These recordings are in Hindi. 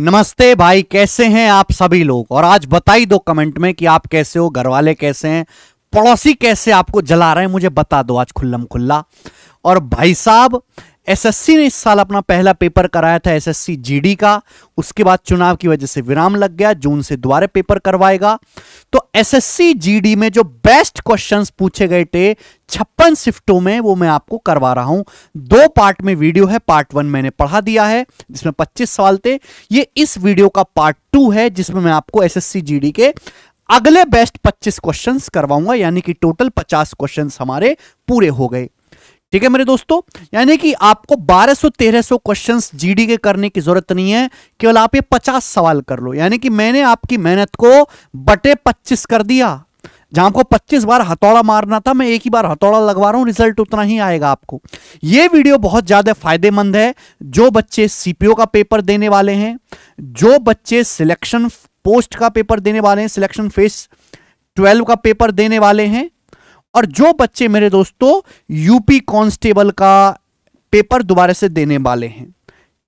नमस्ते भाई कैसे हैं आप सभी लोग और आज बताई दो कमेंट में कि आप कैसे हो घर वाले कैसे हैं पड़ोसी कैसे आपको जला रहे हैं मुझे बता दो आज खुल्लम खुल्ला और भाई साहब एसएससी ने इस साल अपना पहला पेपर कराया था एसएससी जीडी का उसके बाद चुनाव की वजह से विराम लग गया जून से दोबारा पेपर करवाएगा तो एसएससी जीडी में जो बेस्ट क्वेश्चंस पूछे गए थे छप्पन शिफ्टों में वो मैं आपको करवा रहा हूं दो पार्ट में वीडियो है पार्ट वन मैंने पढ़ा दिया है जिसमें पच्चीस सवाल थे ये इस वीडियो का पार्ट टू है जिसमें मैं आपको एस एस के अगले बेस्ट पच्चीस क्वेश्चन करवाऊंगा यानी कि टोटल पचास क्वेश्चन हमारे पूरे हो गए ठीक है मेरे दोस्तों यानी कि आपको 1200-1300 क्वेश्चंस जीडी के करने की जरूरत नहीं है केवल आप ये 50 सवाल कर लो यानी कि मैंने आपकी मेहनत को बटे 25 कर दिया जहां आपको 25 बार हथौड़ा मारना था मैं एक ही बार हथौड़ा लगवा रहा हूं रिजल्ट उतना ही आएगा आपको ये वीडियो बहुत ज़्यादा फायदेमंद है जो बच्चे सीपीओ का पेपर देने वाले हैं जो बच्चे सिलेक्शन पोस्ट का पेपर देने वाले हैं सिलेक्शन फेस ट्वेल्व का पेपर देने वाले हैं और जो बच्चे मेरे दोस्तों यूपी कांस्टेबल का पेपर दोबारा से देने वाले हैं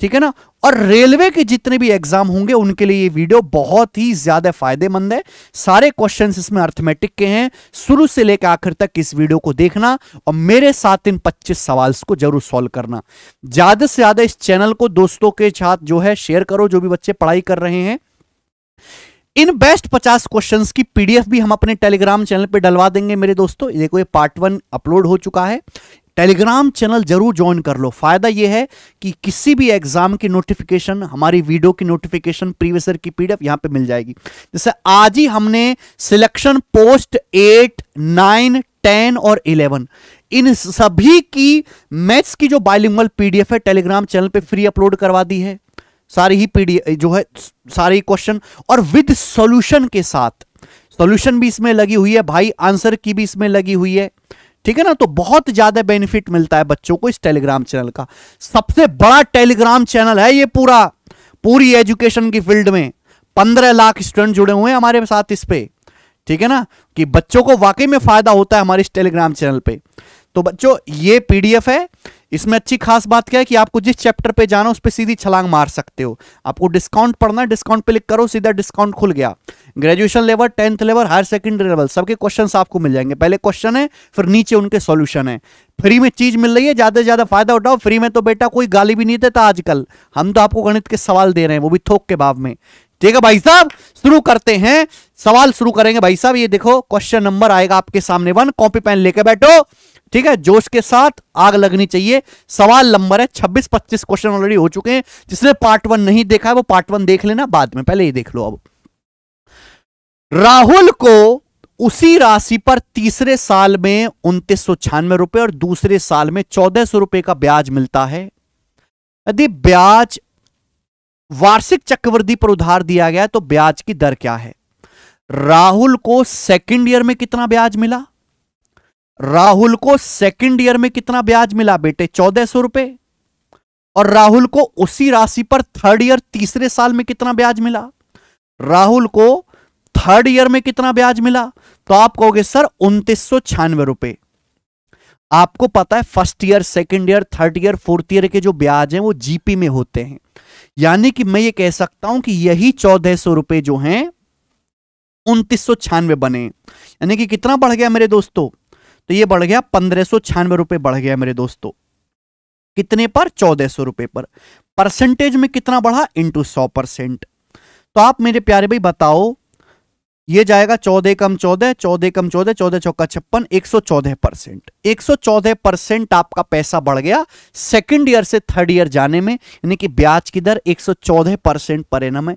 ठीक है ना और रेलवे के जितने भी एग्जाम होंगे उनके लिए ये वीडियो बहुत ही ज्यादा फायदेमंद है सारे क्वेश्चंस इसमें अर्थमेटिक के हैं शुरू से लेकर आखिर तक इस वीडियो को देखना और मेरे साथ इन 25 सवाल को जरूर सॉल्व करना ज्यादा से ज्यादा इस चैनल को दोस्तों के साथ जो है शेयर करो जो भी बच्चे पढ़ाई कर रहे हैं इन बेस्ट पचास क्वेश्चन की पीडीएफ भी हम अपने टेलीग्राम चैनल पर डलवा देंगे मेरे दोस्तों देखो ये पार्ट वन अपलोड हो चुका है टेलीग्राम चैनल जरूर ज्वाइन कर लो फायदा यह है कि किसी भी एग्जाम की नोटिफिकेशन हमारी वीडियो की नोटिफिकेशन प्रीवियसर की पीडीएफ यहां पे मिल जाएगी जैसे आज ही हमने selection post eight nine ten और इलेवन इन सभी की मैथ्स की जो बायलिंगल पीडीएफ है टेलीग्राम चैनल पे फ्री अपलोड करवा दी है सारे ही पीडी जो है सारे क्वेश्चन और विद सॉल्यूशन के साथ सॉल्यूशन भी इसमें लगी हुई है भाई आंसर की भी इसमें लगी हुई है ठीक है ना तो बहुत ज्यादा बेनिफिट मिलता है बच्चों को इस टेलीग्राम चैनल का सबसे बड़ा टेलीग्राम चैनल है ये पूरा पूरी एजुकेशन की फील्ड में पंद्रह लाख स्टूडेंट जुड़े हुए हैं हमारे साथ इस पे ठीक है ना कि बच्चों को वाकई में फायदा होता है हमारे इस टेलीग्राम चैनल पे तो बच्चों ये पीडीएफ है इसमें अच्छी खास बात क्या है कि आपको जिस चैप्टर पे जाना उस पर सीधी छलांग मार सकते हो आपको डिस्काउंट पढ़ना है डिस्काउंट पे क्लिक करो सीधा डिस्काउंट खुल गया graduation level tenth level higher secondary level सबके क्वेश्चन आपको मिल जाएंगे पहले क्वेश्चन है फिर नीचे उनके सोल्यूशन है फ्री में चीज मिल रही है ज्यादा से ज्यादा फायदा उठाओ फ्री में तो बेटा कोई गाली भी नहीं देता आजकल हम तो आपको गणित के सवाल दे रहे हैं वो भी थोक के भाव में ठीक है भाई साहब शुरू करते हैं सवाल शुरू करेंगे भाई साहब ये देखो क्वेश्चन नंबर आएगा आपके सामने वन कॉपी पेन लेके बैठो ठीक है जोश के साथ आग लगनी चाहिए सवाल नंबर है छब्बीस पच्चीस क्वेश्चन ऑलरेडी हो चुके हैं जिसने पार्ट वन नहीं देखा है वो पार्ट वन देख लेना बाद में पहले ये देख लो अब राहुल को उसी राशि पर तीसरे साल में उन्तीस सौ छियानवे रुपए और दूसरे साल में चौदह सौ रुपए का ब्याज मिलता है यदि ब्याज वार्षिक चक्रवृद्धि पर उधार दिया गया तो ब्याज की दर क्या है राहुल को सेकंड ईयर में कितना ब्याज मिला राहुल को सेकंड ईयर में कितना ब्याज मिला बेटे चौदह सौ रुपए और राहुल को उसी राशि पर थर्ड ईयर तीसरे साल में कितना ब्याज मिला राहुल को थर्ड ईयर में कितना ब्याज मिला तो आप कहोगे सर उन्तीस सौ छियानवे रुपए आपको पता है first year second year third year fourth year के जो ब्याज हैं वो जीपी में होते हैं यानी कि मैं ये कह सकता हूं कि यही चौदह सौ रुपए जो हैं उनतीस सौ छियानवे बने यानी कि कितना बढ़ गया मेरे दोस्तों तो ये बढ़ गया पंद्रह सौ छियानवे बढ़ गया मेरे दोस्तों कितने पर चौदह सौ रुपए पर परसेंटेज में कितना बढ़ा इंटू सौ परसेंट तो आप मेरे प्यारे भाई बताओ ये जाएगा चौदह कम चौदह चौदह कम चौदह चौदह चौका छप्पन एक सौ चौदह परसेंट एक सौ चौदह परसेंट आपका पैसा बढ़ गया सेकंड ईयर से थर्ड ईयर जाने में यानी कि ब्याज की दर एक सौ चौदह परसेंट परिणाम है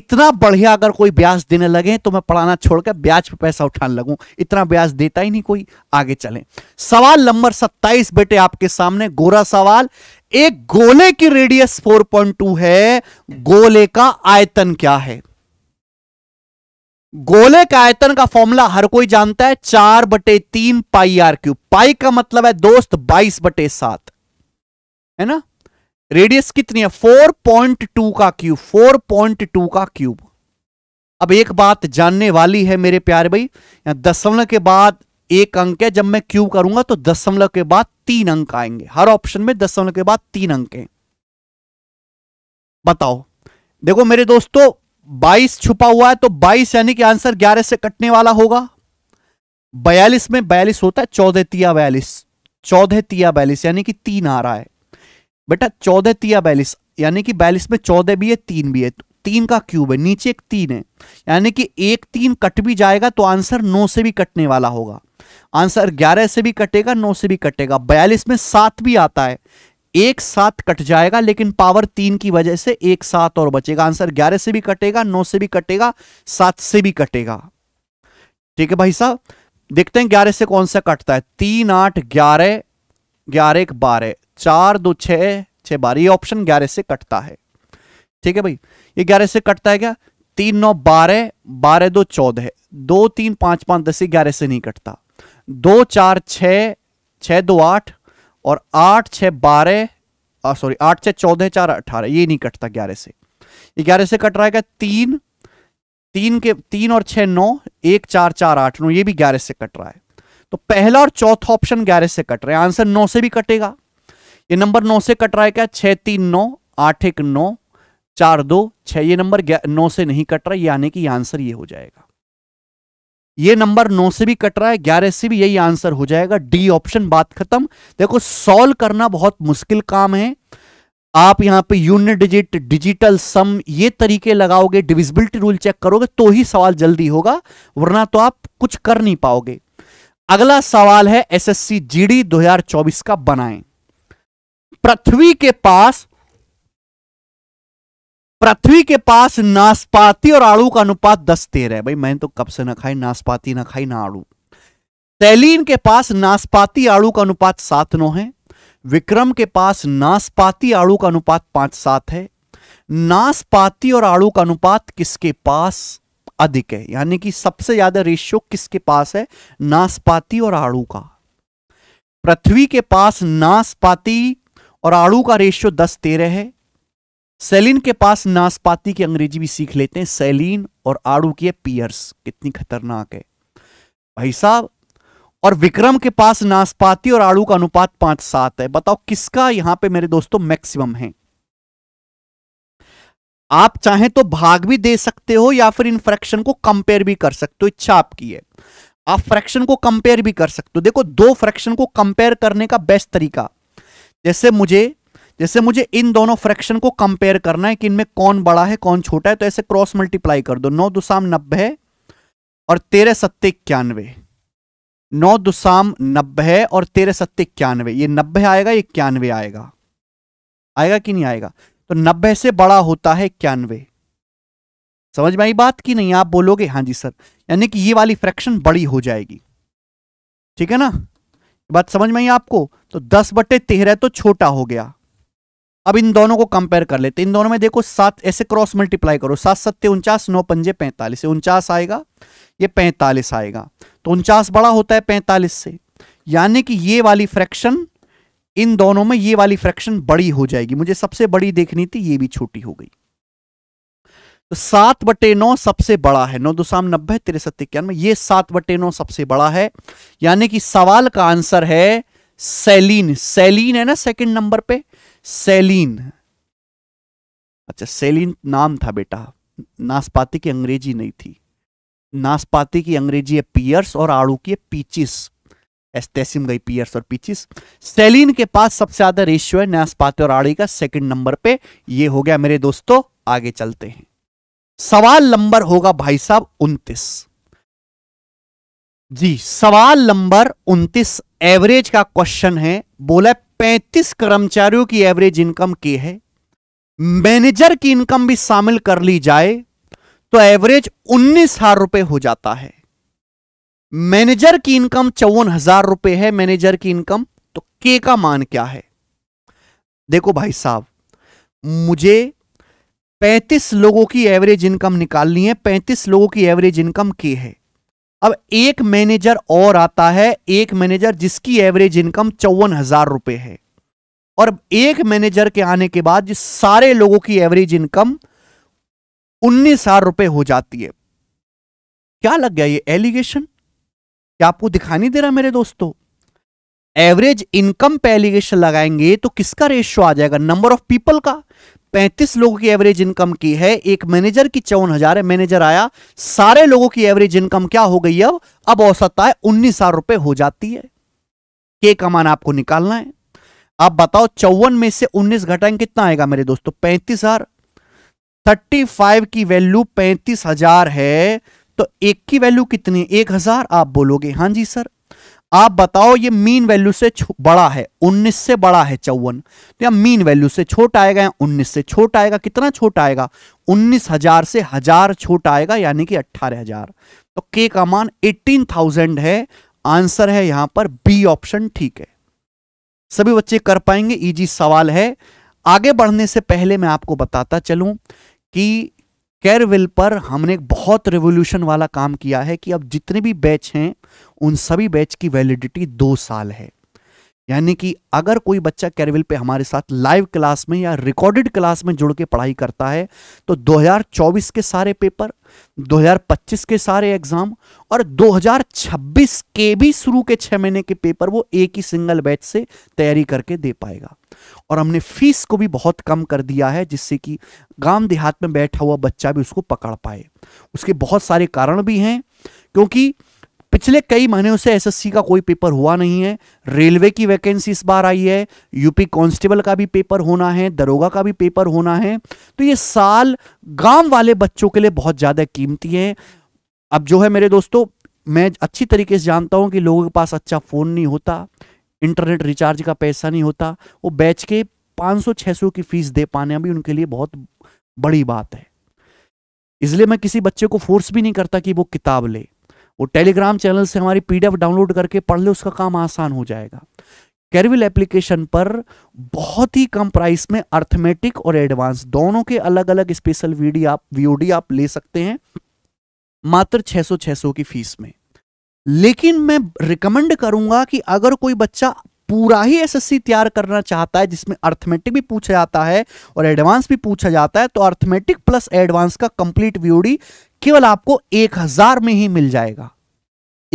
इतना बढ़िया अगर कोई ब्याज देने लगे तो मैं पढ़ाना छोड़कर ब्याज पर पैसा उठाने लगूं इतना ब्याज देता ही नहीं कोई आगे चले सवाल नंबर सत्ताईस बेटे आपके सामने गोरा सवाल एक गोले की रेडियस फोर है गोले का आयतन क्या है गोले का आयतन का फॉर्मूला हर कोई जानता है चार बटे तीन पाई आर क्यूब पाई का मतलब है दोस्त बाईस बटे सात है ना रेडियस कितनी है फोर पॉइंट टू का क्यूब फोर पॉइंट टू का क्यूब अब एक बात जानने वाली है मेरे प्यारे भाई यहां दशमलव के बाद एक अंक है जब मैं क्यूब करूंगा तो दशमलव के बाद तीन अंक आएंगे हर ऑप्शन में दशमलव के बाद तीन अंक है बताओ देखो मेरे दोस्तों बाईस छुपा हुआ है तो बाईस यानी कि आंसर ग्यारह से कटने वाला होगा बयालीस में बयालीस होता है चौदह तिया बयालीस चौदह तिया बयालीस यानी कि तीन आ रहा है बेटा चौदह तिया बयालीस यानी कि बयालीस में चौदह भी है तीन भी है तो तीन का क्यूब है नीचे एक तीन है यानी कि एक तीन कट भी जाएगा तो आंसर नौ से भी कटने वाला होगा आंसर ग्यारह से भी कटेगा नौ से भी कटेगा बयालीस में सात भी आता है एक साथ कट जाएगा लेकिन पावर तीन की वजह से एक साथ और बचेगा आंसर ग्यारह से भी कटेगा नौ से भी कटेगा सात से भी कटेगा ठीक है भाई साहब देखते हैं ग्यारह से कौन सा कटता है तीन आठ ग्यारह ग्यारह एक बारह चार दो छह छह बारह ये ऑप्शन ग्यारह से कटता है ठीक है भाई ये ग्यारह से कटता है क्या तीन नौ बारह बारह दो चौदह दो तीन पांच पांच दस ग्यारह से नहीं कटता दो चार छ छ दो आठ और आठ छः बारह सॉरी आठ छः चौदह चार अठारह ये नहीं कटता ग्यारह से ग्यारह से कट रहा है क्या तीन तीन के तीन और छः नौ एक चार चार आठ नौ ये भी ग्यारह से कट रहा है तो पहला और चौथा ऑप्शन ग्यारह से कट रहा है आंसर नौ से भी कटेगा ये नंबर नौ से कट रहा है क्या छः तीन नौ आठ एक नौ चार दो छः ये नंबर नौ से नहीं कट रहा है यानी कि आंसर ये हो जाएगा ये नंबर नौ से भी कट रहा है ग्यारह से भी यही आंसर हो जाएगा डी ऑप्शन बात खत्म देखो सॉल्व करना बहुत मुश्किल काम है आप यहाँ पे यूनिट डिजिट डिजिटल सम ये तरीके लगाओगे डिविजिबिलिटी रूल चेक करोगे तो ही सवाल जल्दी होगा वरना तो आप कुछ कर नहीं पाओगे अगला सवाल है एसएससी जीडी 2024 का बनाएं पृथ्वी के पास पृथ्वी के पास नाशपाती और आड़ू का अनुपात दस तेरह है भाई मैंने तो कब से ना खाई नाशपाती ना खाई ना आड़ू तैलीन के पास नाशपाती आड़ू का अनुपात सात नौ है विक्रम के पास नाशपाती आड़ू का अनुपात पांच सात है नाशपाती और आड़ू का अनुपात किसके पास अधिक है यानी कि सबसे ज्यादा रेशियो किसके पास है नाशपाती और आड़ू का पृथ्वी के पास नाशपाती और आड़ू का रेशियो दस तेरह है सेलिन के पास नाशपाती की अंग्रेजी भी सीख लेते हैं सेलिन और आड़ू की है पियर्स कितनी खतरनाक है भाई साहब और विक्रम के पास नाशपाती और आड़ू का अनुपात पांच सात है बताओ किसका यहां पे मेरे दोस्तों मैक्सिमम है आप चाहें तो भाग भी दे सकते हो या फिर इन फ्रैक्शन को कंपेयर भी कर सकते हो इच्छा आपकी है आप फ्रैक्शन को कंपेयर भी कर सकते हो देखो दो फ्रैक्शन को कंपेयर करने का बेस्ट तरीका जैसे मुझे जैसे मुझे इन दोनों फ्रैक्शन को कंपेयर करना है कि इनमें कौन बड़ा है कौन छोटा है तो ऐसे क्रॉस मल्टीप्लाई कर दो नौ दुसाम नब्बे और तेरह सत्ते इक्यानवे नौ दुशाम नब्बे और तेरह सत्ते इक्यानवे ये नब्बे आएगा ये इक्यानवे आएगा आएगा कि नहीं आएगा तो नब्बे से बड़ा होता है इक्यानवे समझ में आई बात की नहीं आप बोलोगे हाँ जी सर यानी कि ये वाली फ्रैक्शन बड़ी हो जाएगी ठीक है ना बात समझ में आई आपको तो दस बटे तेरह तो छोटा हो गया अब इन दोनों को कंपेयर कर लेते इन दोनों में देखो सात ऐसे क्रॉस मल्टीप्लाई करो सात सत्य उनचास नौ पंजे पैंतालीस उनचास आएगा ये पैंतालीस आएगा तो उनचास बड़ा होता है पैंतालीस से यानी कि ये वाली फ्रैक्शन इन दोनों में ये वाली फ्रैक्शन बड़ी हो जाएगी मुझे सबसे बड़ी देखनी थी ये भी छोटी हो गई तो सात बटे नौ सबसे बड़ा है नौ दुशाम नब्बे तिरसठ इक्यानवे ये सात बटे नौ सबसे बड़ा है यानी कि सवाल का आंसर है सेलिन सेलिन है ना सेकंड नंबर पे सेलिन अच्छा सेलिन नाम था बेटा नाशपाती की अंग्रेजी नहीं थी नाशपाती की अंग्रेजी है पियर्स और आड़ू की है पीचिस एस्टेसिम गई पियर्स और पीचिस सेलिन के पास सबसे ज्यादा रेशियो है नाशपाती और आड़ी का सेकंड नंबर पे ये हो गया मेरे दोस्तों आगे चलते हैं सवाल नंबर होगा भाई साहब उन्तीस जी सवाल नंबर उन्तीस एवरेज का क्वेश्चन है बोला पैंतीस कर्मचारियों की एवरेज इनकम की है मैनेजर की इनकम भी शामिल कर ली जाए तो एवरेज उन्नीस हजार रुपए हो जाता है मैनेजर की इनकम चौवन हजार रुपए है मैनेजर की इनकम तो के का मान क्या है देखो भाई साहब मुझे 35 लोगों की एवरेज इनकम निकालनी है 35 लोगों की एवरेज इनकम की है अब एक मैनेजर और आता है एक मैनेजर जिसकी एवरेज इनकम चौवन हजार रुपए है और एक मैनेजर के आने के बाद जिस सारे लोगों की एवरेज इनकम उन्नीस हजार रुपए हो जाती है क्या लग गया ये एलिगेशन क्या आपको दिखा नहीं दे रहा मेरे दोस्तों एवरेज इनकम पे एलिगेशन लगाएंगे तो किसका रेशियो आ जाएगा नंबर ऑफ पीपल का पैंतीस लोगों की एवरेज इनकम की है एक मैनेजर की चौवन हजार है मैनेजर आया सारे लोगों की एवरेज इनकम क्या हो गई अब अब औसत आय उन्नीस हजार रुपए हो जाती है के कमान आपको निकालना है आप बताओ चौवन में से उन्नीस घटाएंगे कितना आएगा मेरे दोस्तों पैंतीस हजार थर्टी फाइव की वैल्यू पैंतीस हजार है तो एक की वैल्यू कितनी एक हजार आप बोलोगे हाँ जी सर आप बताओ ये मीन वैल्यू से बड़ा है 19 से बड़ा है चौवन तो यहाँ मीन वैल्यू से छोटा आएगा या 19 से छोटा आएगा कितना छोटा आएगा उन्नीस हजार से हजार छोटा आएगा यानी कि अट्ठारह हजार तो के का मान एटीन थाउजेंड है आंसर है यहां पर बी ऑप्शन ठीक है सभी बच्चे कर पाएंगे इजी सवाल है आगे बढ़ने से पहले मैं आपको बताता चलू कि कैरविल पर हमने बहुत रिवोल्यूशन वाला काम किया है कि अब जितने भी बैच हैं उन सभी बैच की वैलिडिटी दो साल है यानी कि अगर कोई बच्चा कैरविल पे हमारे साथ लाइव क्लास में या रिकॉर्डेड क्लास में जुड़ के पढ़ाई करता है तो 2024 के सारे पेपर 2025 के सारे एग्जाम और 2026 के भी शुरू के छह महीने के पेपर वो एक ही सिंगल बैच से तैयारी करके दे पाएगा और हमने फीस को भी बहुत कम कर दिया है जिससे कि गांव देहात में बैठा हुआ बच्चा भी उसको पकड़ पाए उसके बहुत सारे कारण भी हैं क्योंकि पिछले कई महीनों से एसएससी का कोई पेपर हुआ नहीं है रेलवे की वैकेंसी इस बार आई है यूपी कांस्टेबल का भी पेपर होना है दरोगा का भी पेपर होना है तो ये साल गांव वाले बच्चों के लिए बहुत ज़्यादा कीमती है अब जो है मेरे दोस्तों मैं अच्छी तरीके से जानता हूं कि लोगों के पास अच्छा फ़ोन नहीं होता इंटरनेट रिचार्ज का पैसा नहीं होता वो बैच के 500-600 की फीस दे पाना भी उनके लिए बहुत बड़ी बात है इसलिए मैं किसी बच्चे को फोर्स भी नहीं करता कि वो किताब ले वो टेलीग्राम चैनल से हमारी पीडीएफ डाउनलोड करके पढ़ ले उसका काम आसान हो जाएगा कैरविल एप्लीकेशन पर बहुत ही कम प्राइस में अर्थमेटिक और एडवांस दोनों के अलग अलग स्पेशल वीडियो आप वीओडी आप ले सकते हैं मात्र 600 600 की फीस में लेकिन मैं रिकमेंड करूंगा कि अगर कोई बच्चा पूरा ही एसएससी तैयार करना चाहता है जिसमें अर्थमेटिक भी पूछा जाता है और एडवांस भी पूछा जाता है तो अर्थमेटिक प्लस एडवांस का कंप्लीट व्यूडी केवल आपको एक हजार में ही मिल जाएगा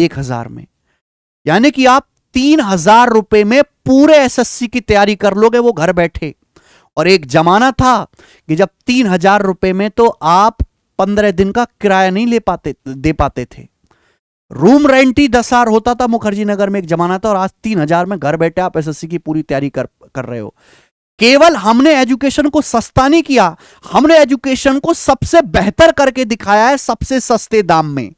एक हजार में यानी कि आप तीन हजार रुपए में पूरे एसएससी की तैयारी कर लोगे वो घर बैठे और एक जमाना था कि जब तीन हजार रुपए में तो आप पंद्रह दिन का किराया नहीं ले पाते दे पाते थे रूम रेंट ही दस हजार होता था मुखर्जी नगर में एक जमाना था और आज तीन हजार में घर बैठे आप एसएससी की पूरी तैयारी कर कर रहे हो केवल हमने एजुकेशन को सस्ता नहीं किया हमने एजुकेशन को सबसे बेहतर करके दिखाया है सबसे सस्ते दाम में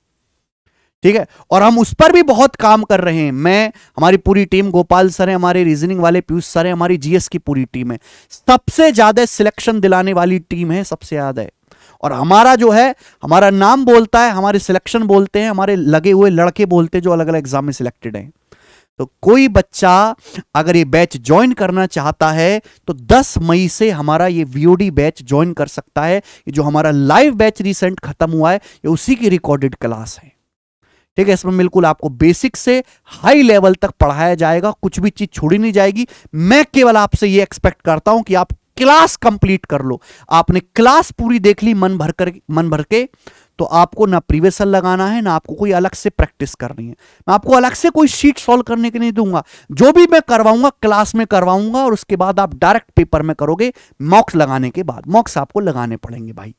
ठीक है और हम उस पर भी बहुत काम कर रहे हैं मैं हमारी पूरी टीम गोपाल सर है हमारे रीजनिंग वाले पीयूष सर है हमारी जीएस की पूरी टीम है सबसे ज्यादा सिलेक्शन दिलाने वाली टीम है सबसे ज्यादा है और हमारा जो है हमारा नाम बोलता है हमारे सिलेक्शन बोलते हैं हमारे लगे हुए लड़के बोलते हैं जो अलग अलग एग्जाम में सिलेक्टेड हैं तो कोई बच्चा अगर ये बैच ज्वाइन करना चाहता है तो 10 मई से हमारा ये वीओडी बैच ज्वाइन कर सकता है ये जो हमारा लाइव बैच रिसेंट खत्म हुआ है ये उसी की रिकॉर्डेड क्लास है ठीक है इसमें बिल्कुल आपको बेसिक से हाई लेवल तक पढ़ाया जाएगा कुछ भी चीज छोड़ी नहीं जाएगी मैं केवल आपसे ये एक्सपेक्ट करता हूं कि आप क्लास कंप्लीट कर लो आपने क्लास पूरी देख ली मन भर कर मन भर के तो आपको ना प्रिवेशन लगाना है ना आपको कोई अलग से प्रैक्टिस करनी है मैं आपको अलग से कोई शीट सॉल्व करने के नहीं दूंगा जो भी मैं करवाऊंगा क्लास में करवाऊंगा और उसके बाद आप डायरेक्ट पेपर में करोगे मॉक्स लगाने के बाद मॉक्स आपको लगाने पड़ेंगे भाई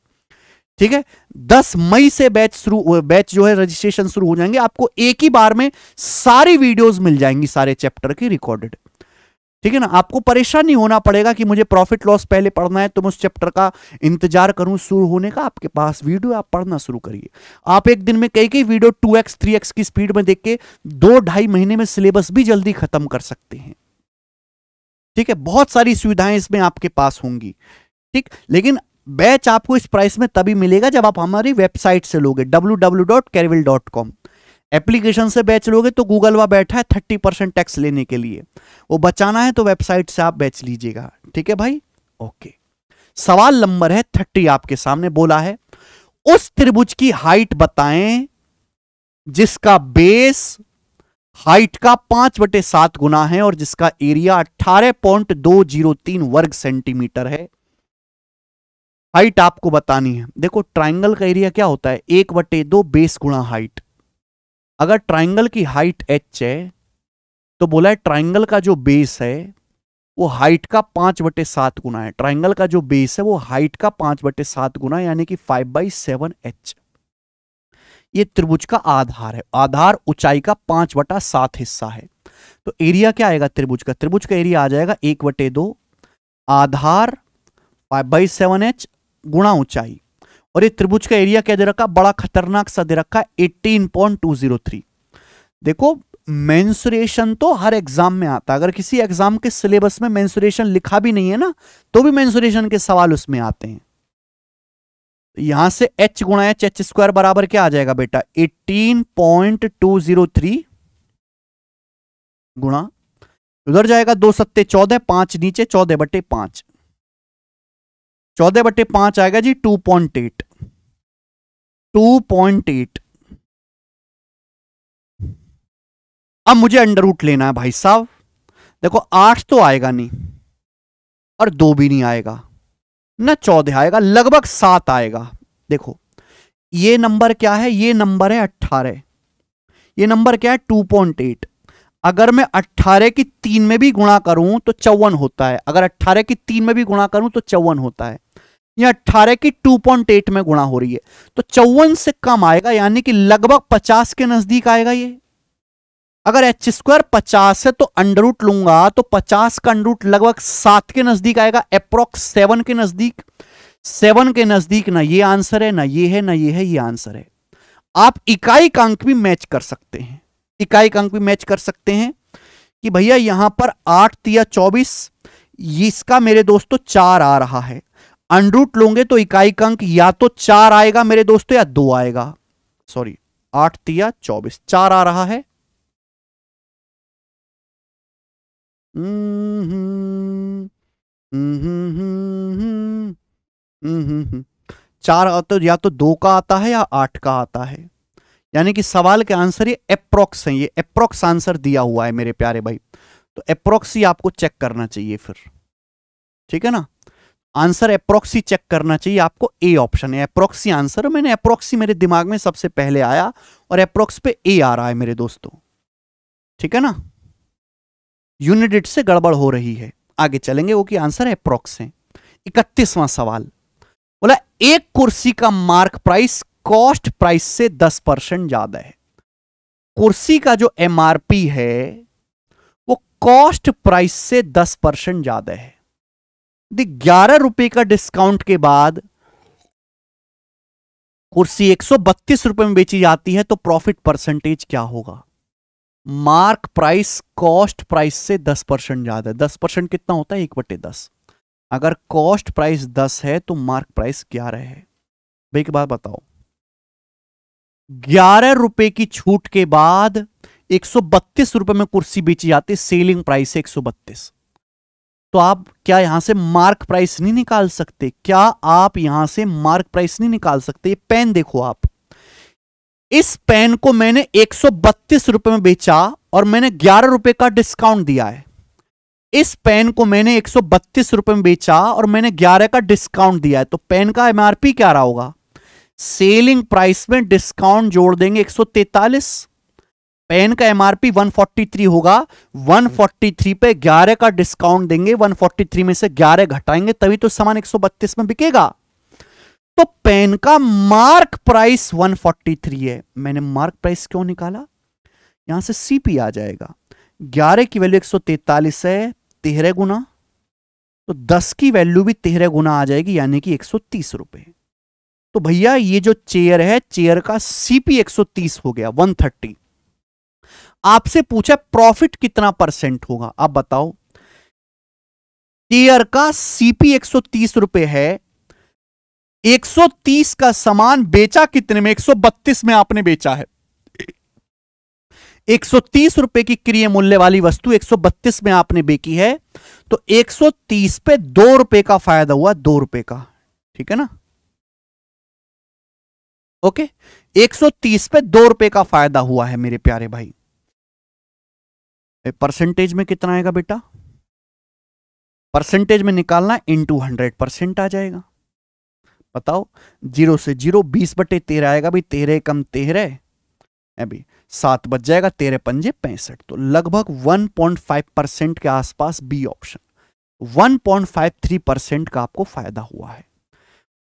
ठीक है दस मई से बैच शुरू बैच जो है रजिस्ट्रेशन शुरू हो जाएंगे आपको एक ही बार में सारी वीडियोज मिल जाएंगी सारे चैप्टर की रिकॉर्डेड ठीक है ना आपको परेशान नहीं होना पड़ेगा कि मुझे प्रॉफिट लॉस पहले पढ़ना है तो मैं उस चैप्टर का इंतजार करूं शुरू होने का आपके पास वीडियो आप पढ़ना शुरू करिए आप एक दिन में कई कई video two X three X की स्पीड में देख के दो ढाई महीने में सिलेबस भी जल्दी खत्म कर सकते हैं ठीक है बहुत सारी सुविधाएं इसमें आपके पास होंगी ठीक लेकिन बैच आपको इस प्राइस में तभी मिलेगा जब आप हमारी वेबसाइट से लोगे W W dot dot Careerwill com application से बेच लोगे तो गूगल वह बैठा है थर्टी परसेंट टैक्स लेने के लिए वो बचाना है तो वेबसाइट से आप बेच लीजिएगा ठीक है भाई ओके सवाल नंबर है थर्टी आपके सामने बोला है उस त्रिभुज की हाइट बताएं जिसका बेस हाइट का पांच बटे सात गुना है और जिसका एरिया अट्ठारह पॉइंट दो जीरो तीन वर्ग सेंटीमीटर है हाइट आपको बतानी है देखो ट्राइंगल का एरिया क्या होता है एक बटे दो बेस गुणा हाइट अगर ट्राइंगल की हाइट एच है तो बोला है ट्राइंगल का जो बेस है वो हाइट का पांच बटे सात गुना है ट्राइंगल का जो बेस है वो हाइट का पांच बटे सात गुना यानी कि फाइव बाई सेवन एच ये त्रिभुज का आधार है आधार ऊंचाई का पांच बटा सात हिस्सा है तो एरिया क्या आएगा त्रिभुज का त्रिभुज का एरिया आ जाएगा एक बटे दो आधार फाइव बाई सेवन एच गुणा ऊंचाई और ये त्रिभुज का एरिया क्या दे रखा बड़ा खतरनाक सा दे रखा eighteen point two zero three देखो मेंसुरेशन तो हर एग्जाम में आता अगर किसी एग्जाम के सिलेबस में मेंसुरेशन लिखा भी नहीं है ना तो भी मेंसुरेशन के सवाल उसमें आते हैं यहां से एच गुणा एच एच स्क्वायर बराबर क्या आ जाएगा बेटा eighteen point two zero three गुणा उधर जाएगा दो सत्ते चौदह पांच नीचे चौदह बटे पांच चौदह बटे पांच आएगा जी two point eight two point eight अब मुझे अंडर रूट लेना है भाई साहब देखो आठ तो आएगा नहीं और दो भी नहीं आएगा ना चौदह आएगा लगभग सात आएगा देखो ये नंबर क्या है ये नंबर है अट्ठारह ये नंबर क्या है टू पॉइंट एट अगर मैं अट्ठारह की तीन में भी गुणा करूं तो चौवन होता है अगर अट्ठारह की तीन में भी गुणा करूं तो चौवन होता है या अट्ठारह की टू पॉइंट एट में गुणा हो रही है तो चौवन से कम आएगा यानी कि लगभग पचास के नजदीक आएगा ये अगर एच स्क्वायर पचास है तो अंडरूट लूंगा तो पचास का अंडरूट लगभग सात के नजदीक आएगा अप्रोक्स सेवन के नजदीक सेवन के नजदीक ना ये आंसर है ना ये है ना ये है ये आंसर है आप इकाई का अंक भी मैच कर सकते हैं इकाई का अंक भी मैच कर सकते हैं कि भैया यहां पर आठ या चौबीस इसका मेरे दोस्तों चार आ रहा है अनरूट लोगे तो इकाई का अंक या तो चार आएगा मेरे दोस्तों या दो आएगा सॉरी आठ तिया चौबीस चार आ रहा है हम्म, हम्म, हम्म, चार तो या तो दो का आता है या आठ का आता है यानी कि सवाल के आंसर ये अप्रोक्स है ये अप्रोक्स आंसर दिया हुआ है मेरे प्यारे भाई तो अप्रोक्स ही आपको चेक करना चाहिए फिर ठीक है ना आंसर अप्रोक्सी चेक करना चाहिए आपको ए ऑप्शन है अप्रोक्सी आंसर मैंने अप्रोक्सी मेरे दिमाग में सबसे पहले आया और अप्रोक्स पे ए आ रहा है मेरे दोस्तों ठीक है ना यूनिडिट से गड़बड़ हो रही है आगे चलेंगे वो कि आंसर है अप्रोक्स है इकतीसवां सवाल बोला एक कुर्सी का मार्क प्राइस कॉस्ट प्राइस से दस परसेंट ज्यादा है कुर्सी का जो एमआरपी है वो कॉस्ट प्राइस से दस परसेंट ज्यादा है ग्यारह रुपए का डिस्काउंट के बाद कुर्सी एक सौ बत्तीस रुपए में बेची जाती है तो प्रॉफिट परसेंटेज क्या होगा मार्क प्राइस कॉस्ट प्राइस से दस परसेंट ज्यादा है दस परसेंट कितना होता है एक बटे दस अगर कॉस्ट प्राइस दस है तो मार्क प्राइस ग्यारह है भाई एक बात बताओ ग्यारह रुपए की छूट के बाद एक सौ बत्तीस रुपए में कुर्सी बेची जाती है सेलिंग प्राइस है एक सौ बत्तीस तो आप क्या यहां से मार्क प्राइस नहीं निकाल सकते क्या आप यहां से मार्क प्राइस नहीं निकाल सकते पेन देखो आप इस पेन को मैंने एक रुपए में बेचा और मैंने ग्यारह रुपए का डिस्काउंट दिया है इस पेन को मैंने एक रुपए में बेचा और मैंने ग्यारह का डिस्काउंट दिया है तो पेन का एमआरपी क्या रहा होगा सेलिंग प्राइस में डिस्काउंट जोड़ देंगे एक पेन का एमआरपी 143 होगा 143 पे 11 का डिस्काउंट देंगे 143 में से 11 घटाएंगे तभी तो सामान 132 में बिकेगा तो पेन का मार्क प्राइस 143 है मैंने मार्क प्राइस क्यों निकाला यहां से सीपी आ जाएगा 11 की वैल्यू 143 है तेरह गुना तो 10 की वैल्यू भी तेरह गुना आ जाएगी यानी कि 130 रुपए तो भैया ये जो चेयर है चेयर का सीपी 130 हो गया 130 आपसे पूछा प्रॉफिट कितना परसेंट होगा आप बताओ टीयर का सीपी एक सौ तीस रुपए है 130 का सामान बेचा कितने में 132 में आपने बेचा है 130 रुपए की क्रिय मूल्य वाली वस्तु 132 में आपने बेची है तो 130 पे दो रुपए का फायदा हुआ दो रुपए का ठीक है ना ओके 130 पे दो रुपए का फायदा हुआ है मेरे प्यारे भाई परसेंटेज में कितना आएगा बेटा परसेंटेज में निकालना इनटू हंड्रेड परसेंट आ जाएगा बताओ जीरो से जीरो बीस बटे तेरह आएगा भाई तेरह कम तेरह अभी सात बज जाएगा तेरह पंजे पैंसठ तो लगभग वन पॉइंट फाइव परसेंट के आसपास B option one point five three percent का आपको फायदा हुआ है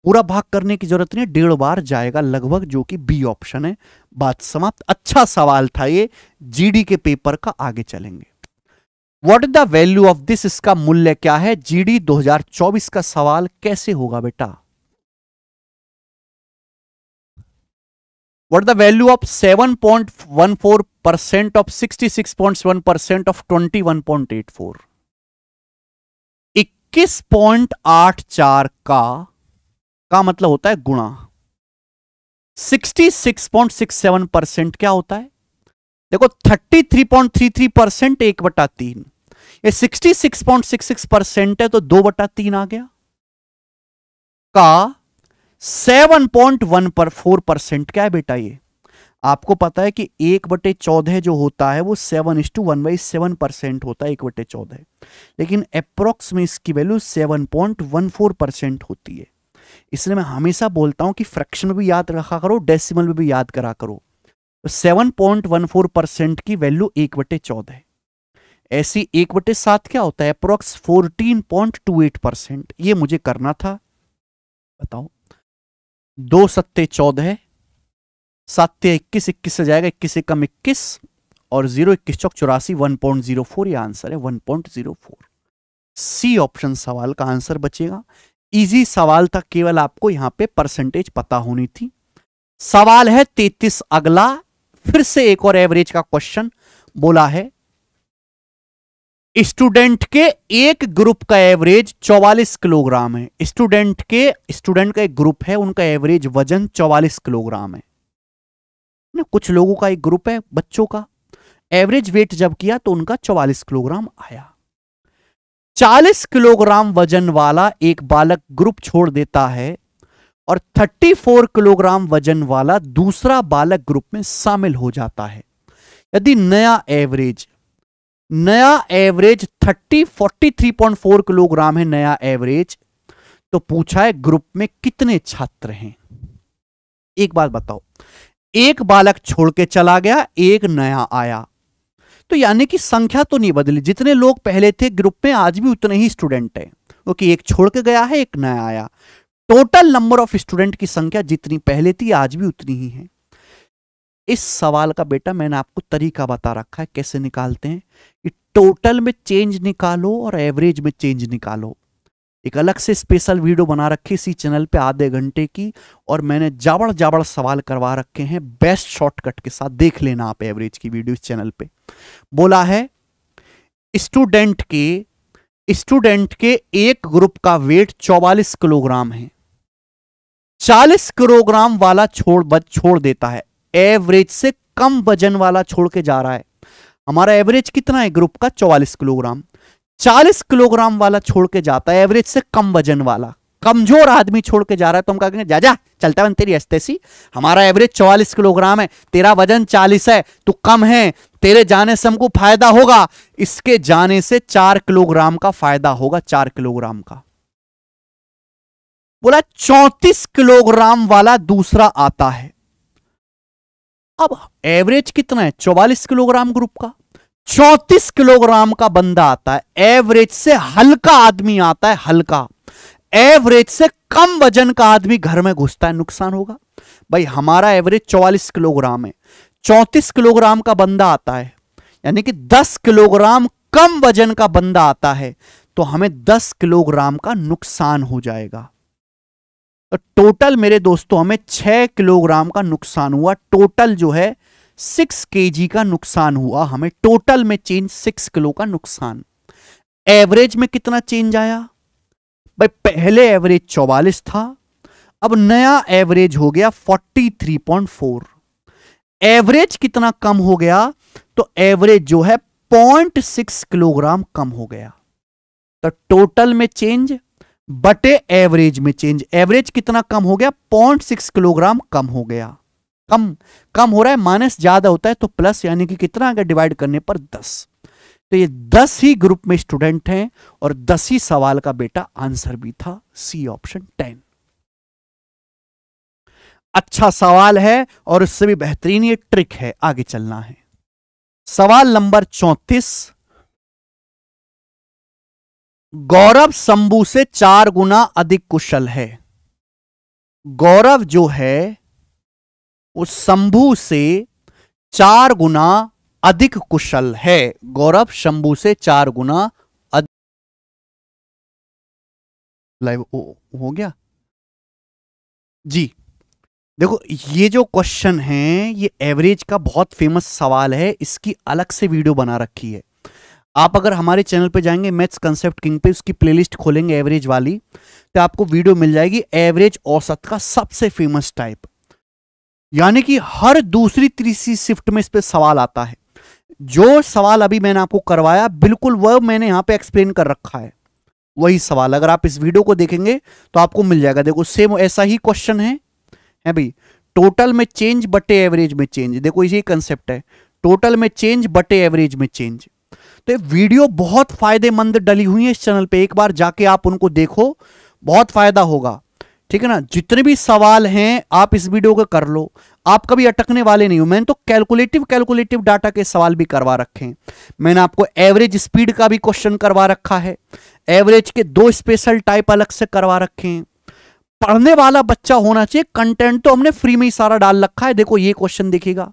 पूरा भाग करने की जरूरत नहीं डेढ़ बार जाएगा लगभग जो कि बी ऑप्शन है बात समाप्त अच्छा सवाल था ये जीडी के पेपर का आगे चलेंगे what is the value of this इसका मूल्य क्या है जीडी 2024 का सवाल कैसे होगा बेटा what the value of 7.14 percent of 66.1 percent of 21.84 21.84 का का मतलब होता है गुणा 66.67 परसेंट क्या होता है देखो 33.33 परसेंट एक बटा तीन ये 66.66 परसेंट है तो दो बटा तीन आ गया का 7.1 पर फोर परसेंट क्या है बेटा ये आपको पता है कि एक बटे चौदह जो होता है वो seven is to one by seven percent होता है एक बटे चौदह लेकिन अप्रोक्स में इसकी value seven point one four percent होती है इसलिए मैं हमेशा बोलता हूं कि फ्रैक्शन में भी याद रखा करो डेसिमल में भी याद करा करो seven point one four percent की वैल्यू एक बटे चौदह ऐसी एक बटे सात क्या होता है approx fourteen point two eight percent ये मुझे करना था बताओ दो सत्ते चौदह सत्य इक्कीस इक्कीस से जाएगा इक्कीस से कम इक्कीस और जीरो इक्कीस चौक चौरासी वन पॉइंट जीरो फोर ये आंसर है one point zero four C option सवाल का आंसर बचेगा इजी सवाल था केवल आपको यहां पे परसेंटेज पता होनी थी सवाल है तेतीस अगला फिर से एक और एवरेज का क्वेश्चन बोला है स्टूडेंट के एक ग्रुप का एवरेज 44 किलोग्राम है स्टूडेंट के स्टूडेंट का एक ग्रुप है उनका एवरेज वजन 44 किलोग्राम है ना कुछ लोगों का एक ग्रुप है बच्चों का एवरेज वेट जब किया तो उनका 44 किलोग्राम आया 40 किलोग्राम वजन वाला एक बालक ग्रुप छोड़ देता है और 34 किलोग्राम वजन वाला दूसरा बालक ग्रुप में शामिल हो जाता है यदि नया एवरेज नया एवरेज 30 43.4 किलोग्राम है नया एवरेज तो पूछा है ग्रुप में कितने छात्र हैं एक बात बताओ एक बालक छोड़ के चला गया एक नया आया तो यानी कि संख्या तो नहीं बदली जितने लोग पहले थे ग्रुप में आज भी उतने ही स्टूडेंट हैं ओके एक छोड़ के गया है एक नया आया टोटल नंबर ऑफ स्टूडेंट की संख्या जितनी पहले थी आज भी उतनी ही है इस सवाल का बेटा मैंने आपको तरीका बता रखा है कैसे निकालते हैं कि टोटल में चेंज निकालो और एवरेज में चेंज निकालो एक अलग से स्पेशल वीडियो बना रखी इसी चैनल पे आधे घंटे की और मैंने जाबड़ जाबड़ सवाल करवा रखे हैं बेस्ट शॉर्टकट के साथ देख लेना आप एवरेज की वीडियो इस चैनल पे बोला है स्टूडेंट के स्टूडेंट के एक ग्रुप का वेट 44 किलोग्राम है चालीस किलोग्राम वाला छोड़ बच छोड़ देता है एवरेज से कम वजन वाला छोड़ के जा रहा है हमारा एवरेज कितना है ग्रुप का चौवालीस किलोग्राम चालीस किलोग्राम वाला छोड़ के जाता है एवरेज से कम वजन वाला कमजोर आदमी छोड़ के जा रहा है तो हम कहेंगे जा जा चलता बन तेरी अस्तेसी हमारा एवरेज 44 किलोग्राम है तेरा वजन 40 है तू कम है तेरे जाने से हमको फायदा होगा इसके जाने से चार किलोग्राम का फायदा होगा चार किलोग्राम का बोला चौतीस किलोग्राम वाला दूसरा आता है अब एवरेज कितना है चौवालीस किलोग्राम ग्रुप का चौतीस किलोग्राम का बंदा आता है एवरेज से हल्का आदमी आता है हल्का एवरेज से कम वजन का आदमी घर में घुसता है नुकसान होगा भाई हमारा एवरेज चौवालीस किलोग्राम है चौतीस किलोग्राम का बंदा आता है यानी कि दस किलोग्राम कम वजन का बंदा आता है तो हमें दस किलोग्राम का नुकसान हो जाएगा तो टोटल मेरे दोस्तों हमें छह किलोग्राम का नुकसान हुआ टोटल जो है सिक्स के का नुकसान हुआ हमें टोटल में चेंज सिक्स किलो का नुकसान एवरेज में कितना चेंज आया भाई पहले एवरेज चौवालिस था अब नया एवरेज हो गया forty three point four average कितना कम हो गया तो एवरेज जो है पॉइंट सिक्स किलोग्राम कम हो गया तो टोटल में चेंज बटे एवरेज में चेंज एवरेज कितना कम हो गया पॉइंट सिक्स किलोग्राम कम हो गया कम कम हो रहा है माइनस ज्यादा होता है तो प्लस यानी कि कितना अगर डिवाइड करने पर दस तो ये दस ही ग्रुप में स्टूडेंट हैं और दस ही सवाल का बेटा आंसर भी था सी ऑप्शन टेन अच्छा सवाल है और उससे भी बेहतरीन ये ट्रिक है आगे चलना है सवाल नंबर चौतीस गौरव शंभू से चार गुना अधिक कुशल है गौरव जो है उस शंभु से चार गुना अधिक कुशल है गौरव शंभु से चार गुना लाइव हो गया जी देखो ये जो क्वेश्चन है ये एवरेज का बहुत फेमस सवाल है इसकी अलग से वीडियो बना रखी है आप अगर हमारे चैनल पे जाएंगे मैथ्स कंसेप्ट किंग पे उसकी प्लेलिस्ट खोलेंगे एवरेज वाली तो आपको वीडियो मिल जाएगी एवरेज औसत का सबसे फेमस टाइप यानी कि हर दूसरी तीसरी शिफ्ट में इस पर सवाल आता है जो सवाल अभी मैंने आपको करवाया बिल्कुल वह मैंने यहां पे एक्सप्लेन कर रखा है वही सवाल अगर आप इस वीडियो को देखेंगे तो आपको मिल जाएगा देखो सेम ऐसा ही क्वेश्चन है है भाई टोटल में चेंज बटे एवरेज में चेंज देखो यही कंसेप्ट है टोटल में चेंज बटे एवरेज में चेंज तो वीडियो बहुत फायदेमंद डली हुई है इस चैनल पर एक बार जाके आप उनको देखो बहुत फायदा होगा ठीक है ना जितने भी सवाल हैं आप इस वीडियो को कर लो आप कभी अटकने वाले नहीं हो मैंने तो कैलकुलेटिव कैलकुलेटिव डाटा के सवाल भी करवा रखे हैं मैंने आपको एवरेज स्पीड का भी क्वेश्चन करवा रखा है एवरेज के दो स्पेशल टाइप अलग से करवा रखे हैं पढ़ने वाला बच्चा होना चाहिए कंटेंट तो हमने फ्री में ही सारा डाल रखा है देखो ये क्वेश्चन देखेगा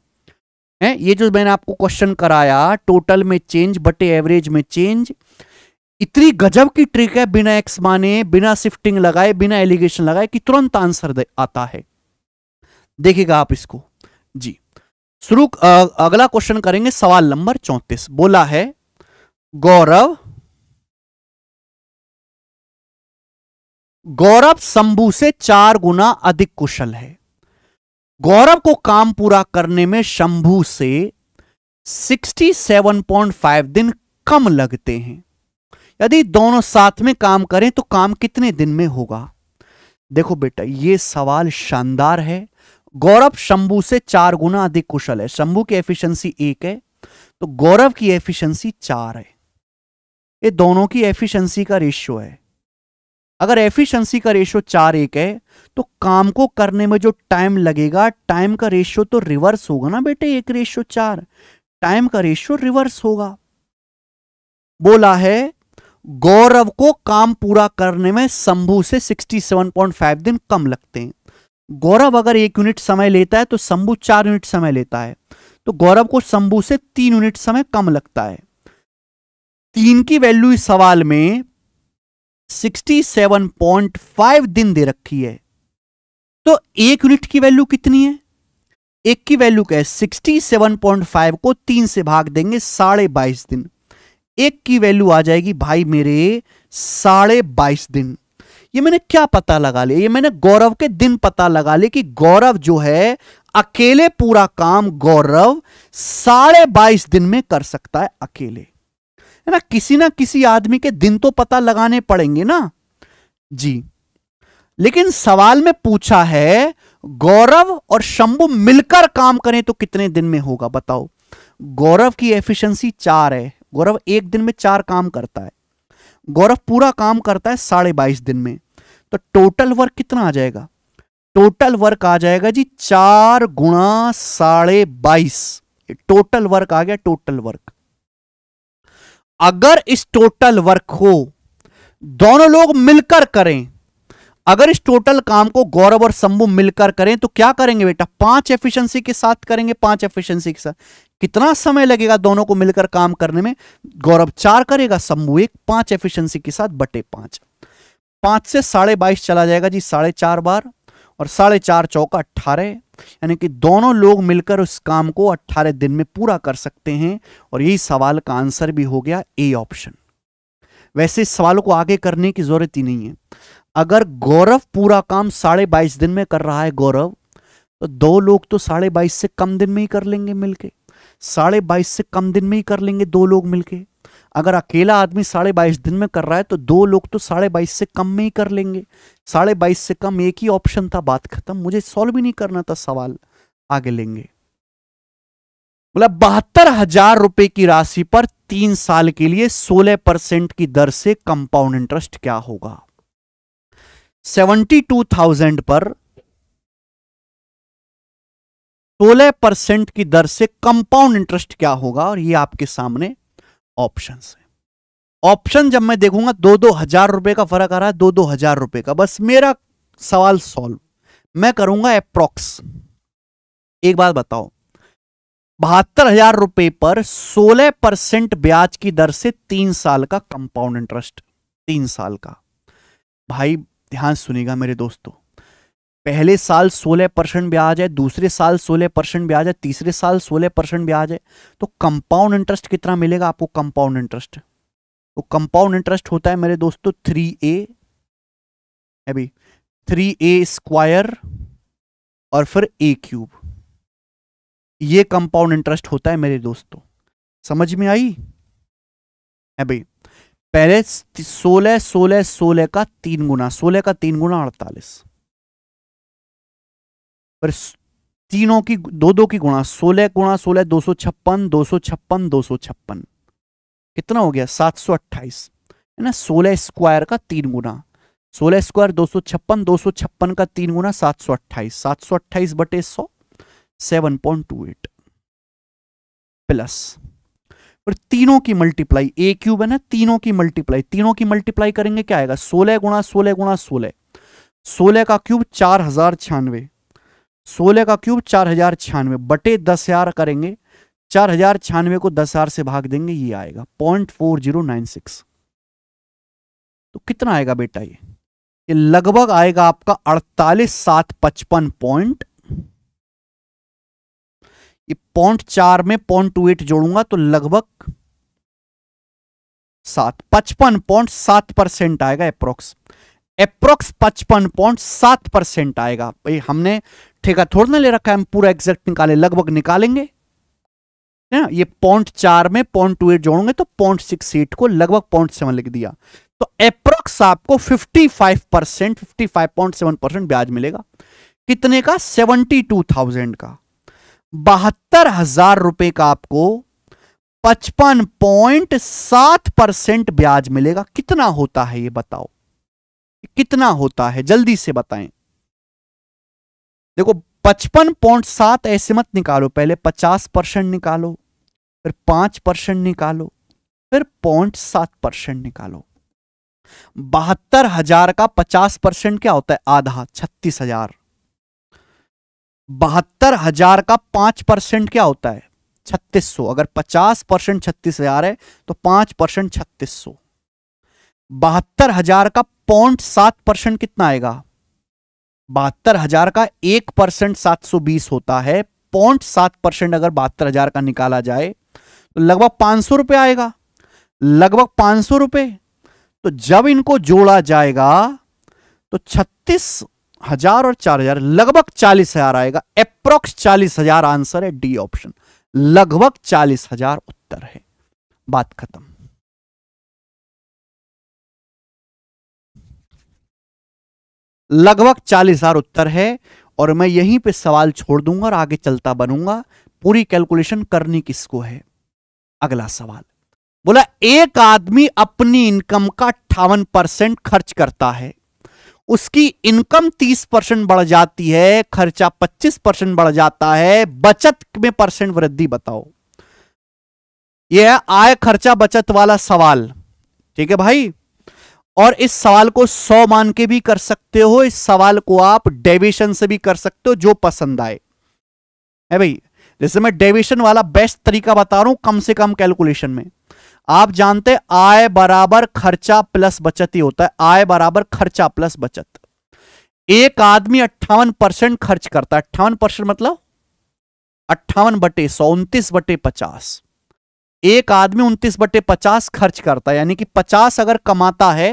ये जो मैंने आपको क्वेश्चन कराया टोटल में चेंज बटे एवरेज में चेंज इतनी गजब की ट्रिक है बिना एक्स माने बिना शिफ्टिंग लगाए बिना एलिगेशन लगाए कि तुरंत आंसर आता है देखिएगा आप इसको जी शुरू अगला क्वेश्चन करेंगे सवाल नंबर चौंतीस बोला है गौरव गौरव शंभू से चार गुना अधिक कुशल है गौरव को काम पूरा करने में शंभू से 67.5 दिन कम लगते हैं यदि दोनों साथ में काम करें तो काम कितने दिन में होगा देखो बेटा ये सवाल शानदार है गौरव शंभू से चार गुना अधिक कुशल है शंभू की एफिशिएंसी एक है तो गौरव की एफिशिएंसी चार है ये दोनों की एफिशिएंसी का रेशियो है अगर एफिशिएंसी का रेशियो चार एक है तो काम को करने में जो टाइम लगेगा टाइम का रेशियो तो रिवर्स होगा ना बेटे एक रेशियो चार टाइम का रेशियो रिवर्स होगा बोला है गौरव को काम पूरा करने में शंभू से 67.5 दिन कम लगते हैं गौरव अगर एक यूनिट समय लेता है तो शंभु चार यूनिट समय लेता है तो गौरव को शंभू से तीन यूनिट समय कम लगता है तीन की वैल्यू इस सवाल में 67.5 दिन दे रखी है तो एक यूनिट की वैल्यू कितनी है एक की वैल्यू क्या है 67.5 को तीन से भाग देंगे साढ़े बाईस दिन एक की वैल्यू आ जाएगी भाई मेरे साढ़े बाईस दिन ये मैंने क्या पता लगा लिया ये मैंने गौरव के दिन पता लगा लिया कि गौरव जो है अकेले पूरा काम गौरव साढ़े बाईस दिन में कर सकता है अकेले है ना किसी ना किसी आदमी के दिन तो पता लगाने पड़ेंगे ना जी लेकिन सवाल में पूछा है गौरव और शंभु मिलकर काम करें तो कितने दिन में होगा बताओ गौरव की एफिशिएंसी चार है गौरव एक दिन में चार काम करता है गौरव पूरा काम करता है साढ़े बाईस दिन में तो टोटल वर्क कितना आ जाएगा टोटल वर्क आ जाएगा जी चार गुणा साढ़े बाईस टोटल वर्क आ गया टोटल वर्क अगर इस टोटल वर्क को दोनों लोग मिलकर करें अगर इस टोटल काम को गौरव और शंभु मिलकर करें तो क्या करेंगे बेटा पांच एफिशिएंसी के साथ करेंगे पांच एफिशिएंसी के साथ कितना समय लगेगा दोनों को मिलकर काम करने में गौरव चार करेगा समूह एक पांच एफिशिएंसी के साथ बटे पांच पांच से साढ़े बाईस चला जाएगा जी साढ़े चार बार और साढ़े चार चौका अट्ठारह यानी कि दोनों लोग मिलकर उस काम को अट्ठारह दिन में पूरा कर सकते हैं और यही सवाल का आंसर भी हो गया ए ऑप्शन वैसे इस सवाल को आगे करने की जरूरत ही नहीं है अगर गौरव पूरा काम साढ़े बाईस दिन में कर रहा है गौरव तो दो लोग तो साढ़े बाईस से कम दिन में ही कर लेंगे मिलके साढ़े बाईस से कम दिन में ही कर लेंगे दो लोग मिलके अगर अकेला आदमी साढ़े बाईस दिन में कर रहा है तो दो लोग तो साढ़े बाईस से कम में ही कर लेंगे साढ़े बाईस से कम एक ही ऑप्शन था बात खत्म मुझे सॉल्व ही नहीं करना था सवाल आगे लेंगे मतलब बहत्तर हजार रुपए की राशि पर तीन साल के लिए सोलह परसेंट की दर से कंपाउंड इंटरेस्ट क्या होगा सेवेंटी टू थाउजेंड पर सोलह परसेंट की दर से कंपाउंड इंटरेस्ट क्या होगा और ये आपके सामने ऑप्शन है ऑप्शन जब मैं देखूंगा दो दो हजार रुपए का फर्क आ रहा है दो दो हजार रुपए का बस मेरा सवाल सॉल्व मैं करूंगा अप्रोक्स एक बात बताओ बहत्तर हजार रुपए पर सोलह परसेंट ब्याज की दर से तीन साल का कंपाउंड इंटरेस्ट तीन साल का भाई ध्यान सुनेगा मेरे दोस्तों पहले साल 16 परसेंट ब्याज है दूसरे साल 16 परसेंट ब्याज है तीसरे साल 16 परसेंट ब्याज है तो कंपाउंड इंटरेस्ट कितना मिलेगा आपको कंपाउंड इंटरेस्ट तो कंपाउंड इंटरेस्ट होता है मेरे दोस्तों थ्री ए अभी थ्री ए स्क्वायर और फिर ए क्यूब ये कंपाउंड इंटरेस्ट होता है मेरे दोस्तों समझ में आई है भाई पहले सोलह सोलह सोलह का तीन गुना सोलह का तीन गुना अड़तालीस पर तीनों की दो दो की गुणा सोलह गुणा सोलह दो सौ छप्पन दो सौ छप्पन दो सौ छप्पन कितना हो गया सात सौ अट्ठाईस है ना सोलह स्क्वायर का तीन गुना सोलह स्क्वायर दो सौ छप्पन दो सौ छप्पन का तीन गुना सात सौ अट्ठाईस सात सौ अट्ठाईस बटे सौ seven point two eight plus पर तीनों की मल्टीप्लाई ए क्यूब है ना तीनों की मल्टीप्लाई तीनों की मल्टीप्लाई करेंगे क्या आएगा सोलह गुणा सोलह गुणा सोलह सोलह का क्यूब चार हजार छियानवे सोलह का क्यूब चार हजार छियानवे बटे दस हजार करेंगे चार हजार छियानवे को दस हजार से भाग देंगे ये आएगा point four zero nine six तो कितना आएगा बेटा ये ये लगभग आएगा आपका अड़तालीस सात पचपन पॉइंट ये पॉइंट चार में पॉइंट टू एट जोड़ूंगा तो लगभग सात पचपन पॉइंट सात परसेंट आएगा अप्रोक्स अप्रोक्स पचपन पॉइंट सात परसेंट आएगा भाई हमने ठेका थोड़ा ना ले रखा है हम पूरा एग्जैक्ट निकाले लगभग निकालेंगे ना ये पॉइंट चार में पॉइंट टू एट जोड़ोगे तो पॉइंट सिक्स एट को लगभग पॉइंट सेवन लिख दिया तो अप्रोक्स आपको fifty five percent fifty five point seven percent ब्याज मिलेगा कितने का सेवेंटी टू थाउजेंड का बहत्तर हजार रुपए का आपको पचपन पॉइंट सात परसेंट ब्याज मिलेगा कितना होता है ये बताओ कितना होता है जल्दी से बताएं देखो पचपन पॉइंट सात ऐसे मत निकालो पहले पचास परसेंट निकालो फिर पांच परसेंट निकालो फिर पॉइंट सात परसेंट निकालो बहत्तर हजार का पचास परसेंट क्या होता है आधा छत्तीस हजार बहत्तर हजार का पांच परसेंट क्या होता है छत्तीस सौ अगर पचास परसेंट छत्तीस हजार है तो पांच परसेंट छत्तीस सौ बहत्तर हजार का पॉइंट सात परसेंट कितना आएगा बहत्तर हजार का एक परसेंट सात सौ बीस होता है पॉइंट सात परसेंट अगर बहत्तर हजार का निकाला जाए तो लगभग पांच सौ रुपये आएगा लगभग पांच सौ रुपये तो जब इनको जोड़ा जाएगा तो छत्तीस हजार और चार हजार लगभग चालीस हजार आएगा अप्रोक्स चालीस हजार आंसर है डी ऑप्शन लगभग चालीस हजार उत्तर है बात खत्म लगभग चालीस हजार उत्तर है और मैं यहीं पे सवाल छोड़ दूंगा और आगे चलता बनूंगा पूरी कैलकुलेशन करनी किसको है अगला सवाल बोला एक आदमी अपनी इनकम का अट्ठावन परसेंट खर्च करता है उसकी इनकम 30 परसेंट बढ़ जाती है खर्चा 25 परसेंट बढ़ जाता है बचत में परसेंट वृद्धि बताओ यह आय खर्चा बचत वाला सवाल ठीक है भाई और इस सवाल को सौ मान के भी कर सकते हो इस सवाल को आप डेविशन से भी कर सकते हो जो पसंद आए है भाई जैसे मैं डेविशन वाला बेस्ट तरीका बता रहा हूं कम से कम कैलकुलेशन में आप जानते हैं आय बराबर खर्चा प्लस बचत ही होता है आय बराबर खर्चा प्लस बचत एक आदमी अट्ठावन परसेंट खर्च करता है अट्ठावन परसेंट मतलब अट्ठावन बटे सौ उन्तीस बटे पचास एक आदमी उन्तीस बटे पचास खर्च करता है यानी कि पचास अगर कमाता है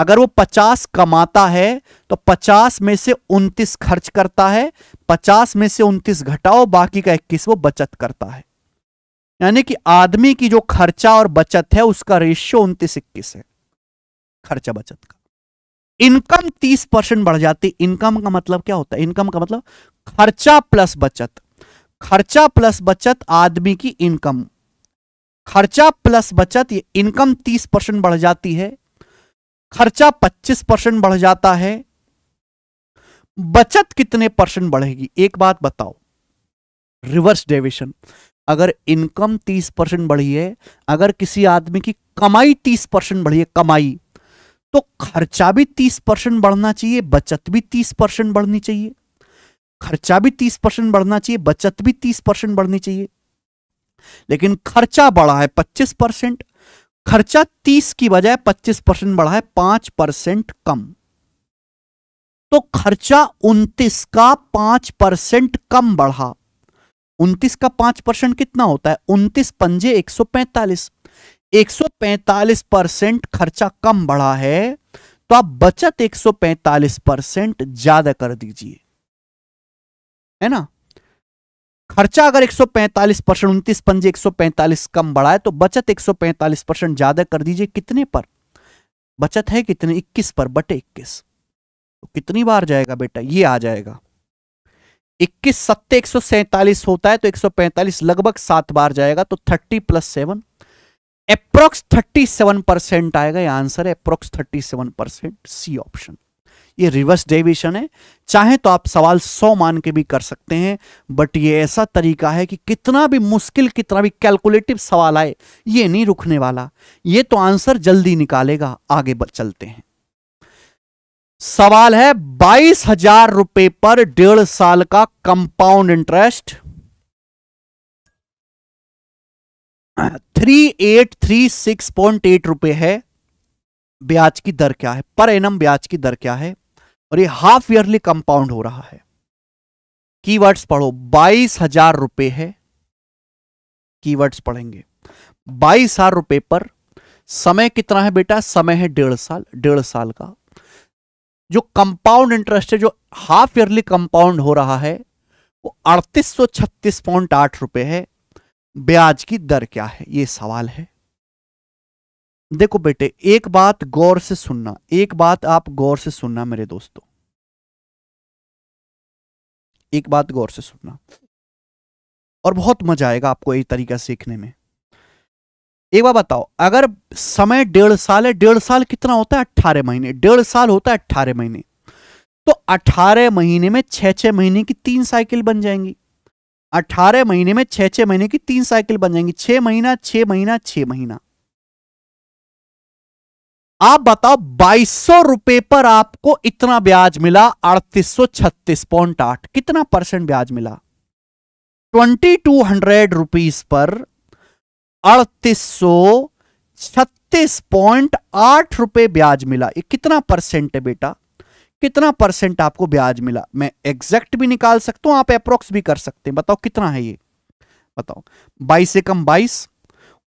अगर वो पचास कमाता है तो पचास में से 29 खर्च करता है पचास में से 29 घटाओ बाकी का इक्कीस वो बचत करता है यानी कि आदमी की जो खर्चा और बचत है उसका रेशियो उनतीस इक्कीस है खर्चा बचत का इनकम तीस परसेंट बढ़ जाती इनकम का मतलब क्या होता है इनकम का मतलब खर्चा प्लस बचत खर्चा प्लस बचत आदमी की इनकम खर्चा प्लस बचत इनकम तीस परसेंट बढ़ जाती है खर्चा 25 परसेंट बढ़ जाता है बचत कितने परसेंट बढ़ेगी एक बात बताओ रिवर्स डेविशन अगर इनकम 30 परसेंट बढ़ी है अगर किसी आदमी की कमाई 30 परसेंट बढ़ी है कमाई तो खर्चा भी 30 परसेंट बढ़ना चाहिए बचत भी 30 परसेंट बढ़नी चाहिए खर्चा भी 30 परसेंट बढ़ना चाहिए बचत भी 30 परसेंट बढ़नी चाहिए लेकिन खर्चा बढ़ा है 25 परसेंट खर्चा 30 की बजाय 25 परसेंट बढ़ा है पांच परसेंट कम तो खर्चा 29 का पांच परसेंट कम बढ़ा 29 का पांच परसेंट कितना होता है 29 पंजे 145 145 परसेंट खर्चा कम बढ़ा है तो आप बचत 145 परसेंट ज्यादा कर दीजिए है ना खर्चा अगर 145 परसेंट उन्तीस पंजे एक कम बढ़ा है तो बचत 145 परसेंट ज्यादा कर दीजिए कितने पर बचत है कितने 21 पर बटे 21 तो कितनी बार जाएगा बेटा ये आ जाएगा 21 सत्ते एक होता है तो 145 लगभग सात बार जाएगा तो 30 प्लस सेवन अप्रोक्स 37 परसेंट आएगा ये आंसर है अप्रोक्स 37 परसेंट सी ऑप्शन ये रिवर्स डेविएशन है चाहे तो आप सवाल सौ मान के भी कर सकते हैं बट ये ऐसा तरीका है कि कितना भी मुश्किल कितना भी कैलकुलेटिव सवाल आए ये नहीं रुकने वाला ये तो आंसर जल्दी निकालेगा आगे चलते हैं सवाल है बाईस हजार रुपए पर डेढ़ साल का compound interest three eight three six point eight रुपए है ब्याज की दर क्या है पर एनम ब्याज की दर क्या है और ये हाफ ईयरली कंपाउंड हो रहा है कीवर्ड्स पढ़ो बाईस हजार रुपये है कीवर्ड्स पढ़ेंगे बाईस हजार रुपए पर समय कितना है बेटा समय है डेढ़ साल डेढ़ साल का जो कंपाउंड इंटरेस्ट है जो हाफ ईयरली कंपाउंड हो रहा है वो अड़तीस सौ छत्तीस पॉइंट आठ रुपए है ब्याज की दर क्या है ये सवाल है देखो बेटे एक बात गौर से सुनना एक बात आप गौर से सुनना मेरे दोस्तों एक बात गौर से सुनना और बहुत मजा आएगा आपको ये तरीका सीखने में एक बार बताओ अगर समय डेढ़ साल है डेढ़ साल कितना होता है अट्ठारह महीने डेढ़ साल होता है अट्ठारह महीने तो अठारह महीने में छह छः महीने की तीन साइकिल बन जाएंगी अठारह महीने में छह छह महीने की तीन साइकिल बन जाएंगी छह महीना छह महीना छह महीना आप बताओ बाईस सौ रुपए पर आपको इतना ब्याज मिला अड़तीस सौ छत्तीस पॉइंट आठ कितना परसेंट ब्याज मिला twenty two hundred rupees per अड़तीस सौ छत्तीस पॉइंट आठ रुपए ब्याज मिला ये कितना परसेंट है बेटा कितना परसेंट आपको ब्याज मिला मैं एग्जैक्ट भी निकाल सकता हूं आप अप्रोक्स भी कर सकते हैं बताओ कितना है ये बताओ बाईस से कम बाईस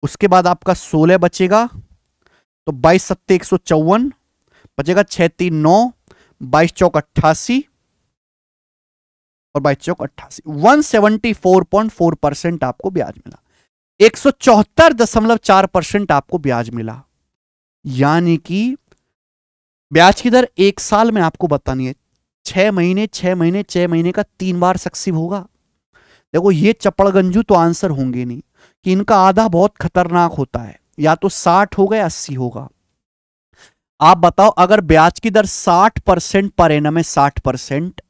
उसके बाद आपका सोलह बचेगा तो बाईस सत्ते एक सौ चौवन बचेगा छह तीन नौ बाईस चौक अट्ठासी और बाईस चौक अट्ठासी one seventy four point four percent आपको ब्याज मिला एक सौ चौहत्तर दशमलव चार परसेंट आपको ब्याज मिला यानी कि ब्याज की दर एक साल में आपको बतानी है छह महीने छह महीने छह महीने का तीन बार सक्सीव होगा देखो ये चपड़गंजू तो आंसर होंगे नहीं कि इनका आधा बहुत खतरनाक होता है या तो साठ होगा या अस्सी होगा आप बताओ अगर ब्याज की दर साठ परसेंट पर एन एम साठ परसेंट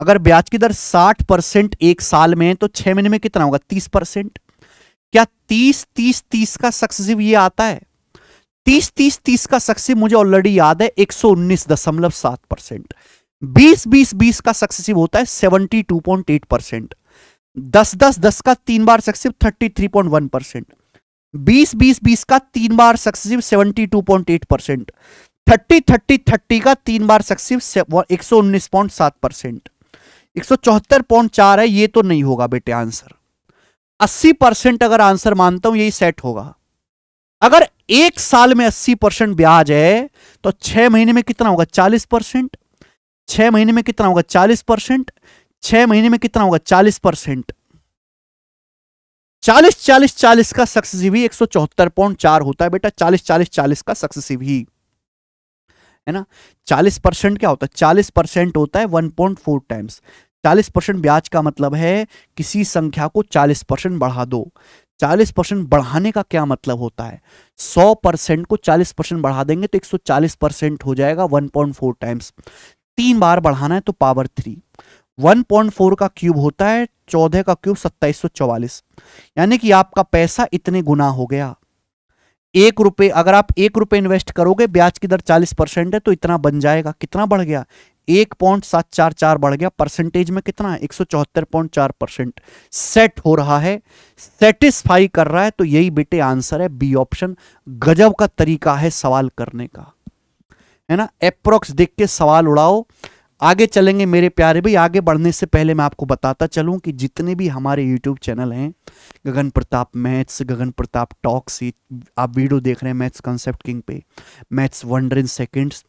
अगर ब्याज की दर साठ परसेंट एक साल में है तो छह महीने में कितना होगा तीस परसेंट क्या तीस तीस तीस का सक्सेसिव ये आता है तीस तीस तीस का सक्सेसिव मुझे ऑलरेडी याद है एक सौ उन्नीस दशमलव सात परसेंट बीस बीस बीस का सक्सेसिव होता है seventy two point eight percent दस दस दस का तीन बार successive thirty three point one percent बीस बीस बीस का तीन बार successive seventy two point eight percent thirty thirty thirty का तीन बार सक्सेसिव एक सौ उन्नीस पॉइंट सात परसेंट एक सौ चौहत्तर पॉइंट चार है ये तो नहीं होगा बेटे आंसर अस्सी परसेंट अगर आंसर मानता हूं यही सेट होगा अगर एक साल में अस्सी परसेंट ब्याज है तो छह महीने में कितना होगा चालीस परसेंट छह महीने में कितना होगा चालीस परसेंट छह महीने में कितना होगा चालीस परसेंट चालीस चालीस चालीस का सक्सेसिव ही एक सौ चौहत्तर पॉइंट चार होता है बेटा चालीस चालीस चालीस का सक्सेसिव ही है ना चालीस परसेंट क्या होता है चालीस परसेंट होता है वन पॉइंट फोर टाइम्स चालीस परसेंट ब्याज का मतलब है किसी संख्या को चालीस परसेंट बढ़ा दो चालीस परसेंट बढ़ाने का क्या मतलब होता है सौ परसेंट को चालीस परसेंट बढ़ा देंगे तो एक सौ चालीस परसेंट हो जाएगा वन पॉइंट फोर टाइम्स तीन बार बढ़ाना है तो पावर थ्री 1.4 का क्यूब होता है 14 का क्यूब 2744 यानी कि आपका पैसा इतने गुना हो गया एक रुपए अगर आप एक रुपए इन्वेस्ट करोगे ब्याज की दर 40 परसेंट है तो इतना बन जाएगा कितना बढ़ गया एक पॉइंट सात चार चार बढ़ गया परसेंटेज में कितना है एक सौ चौहत्तर पॉइंट चार परसेंट सेट हो रहा है सेटिस्फाई कर रहा है तो यही बेटे आंसर है बी ऑप्शन गजब का तरीका है सवाल करने का है ना अप्रोक्स देख के सवाल उड़ाओ आगे चलेंगे मेरे प्यारे भाई आगे बढ़ने से पहले मैं आपको बताता चलूं कि जितने भी हमारे यूट्यूब चैनल हैं गगन प्रताप मैथ्स गगन प्रताप टॉक्स आप वीडियो देख रहे हैं मैथ्स कॉन्सेप्ट किंग पे मैथ्स वंडर इन सेकेंड्स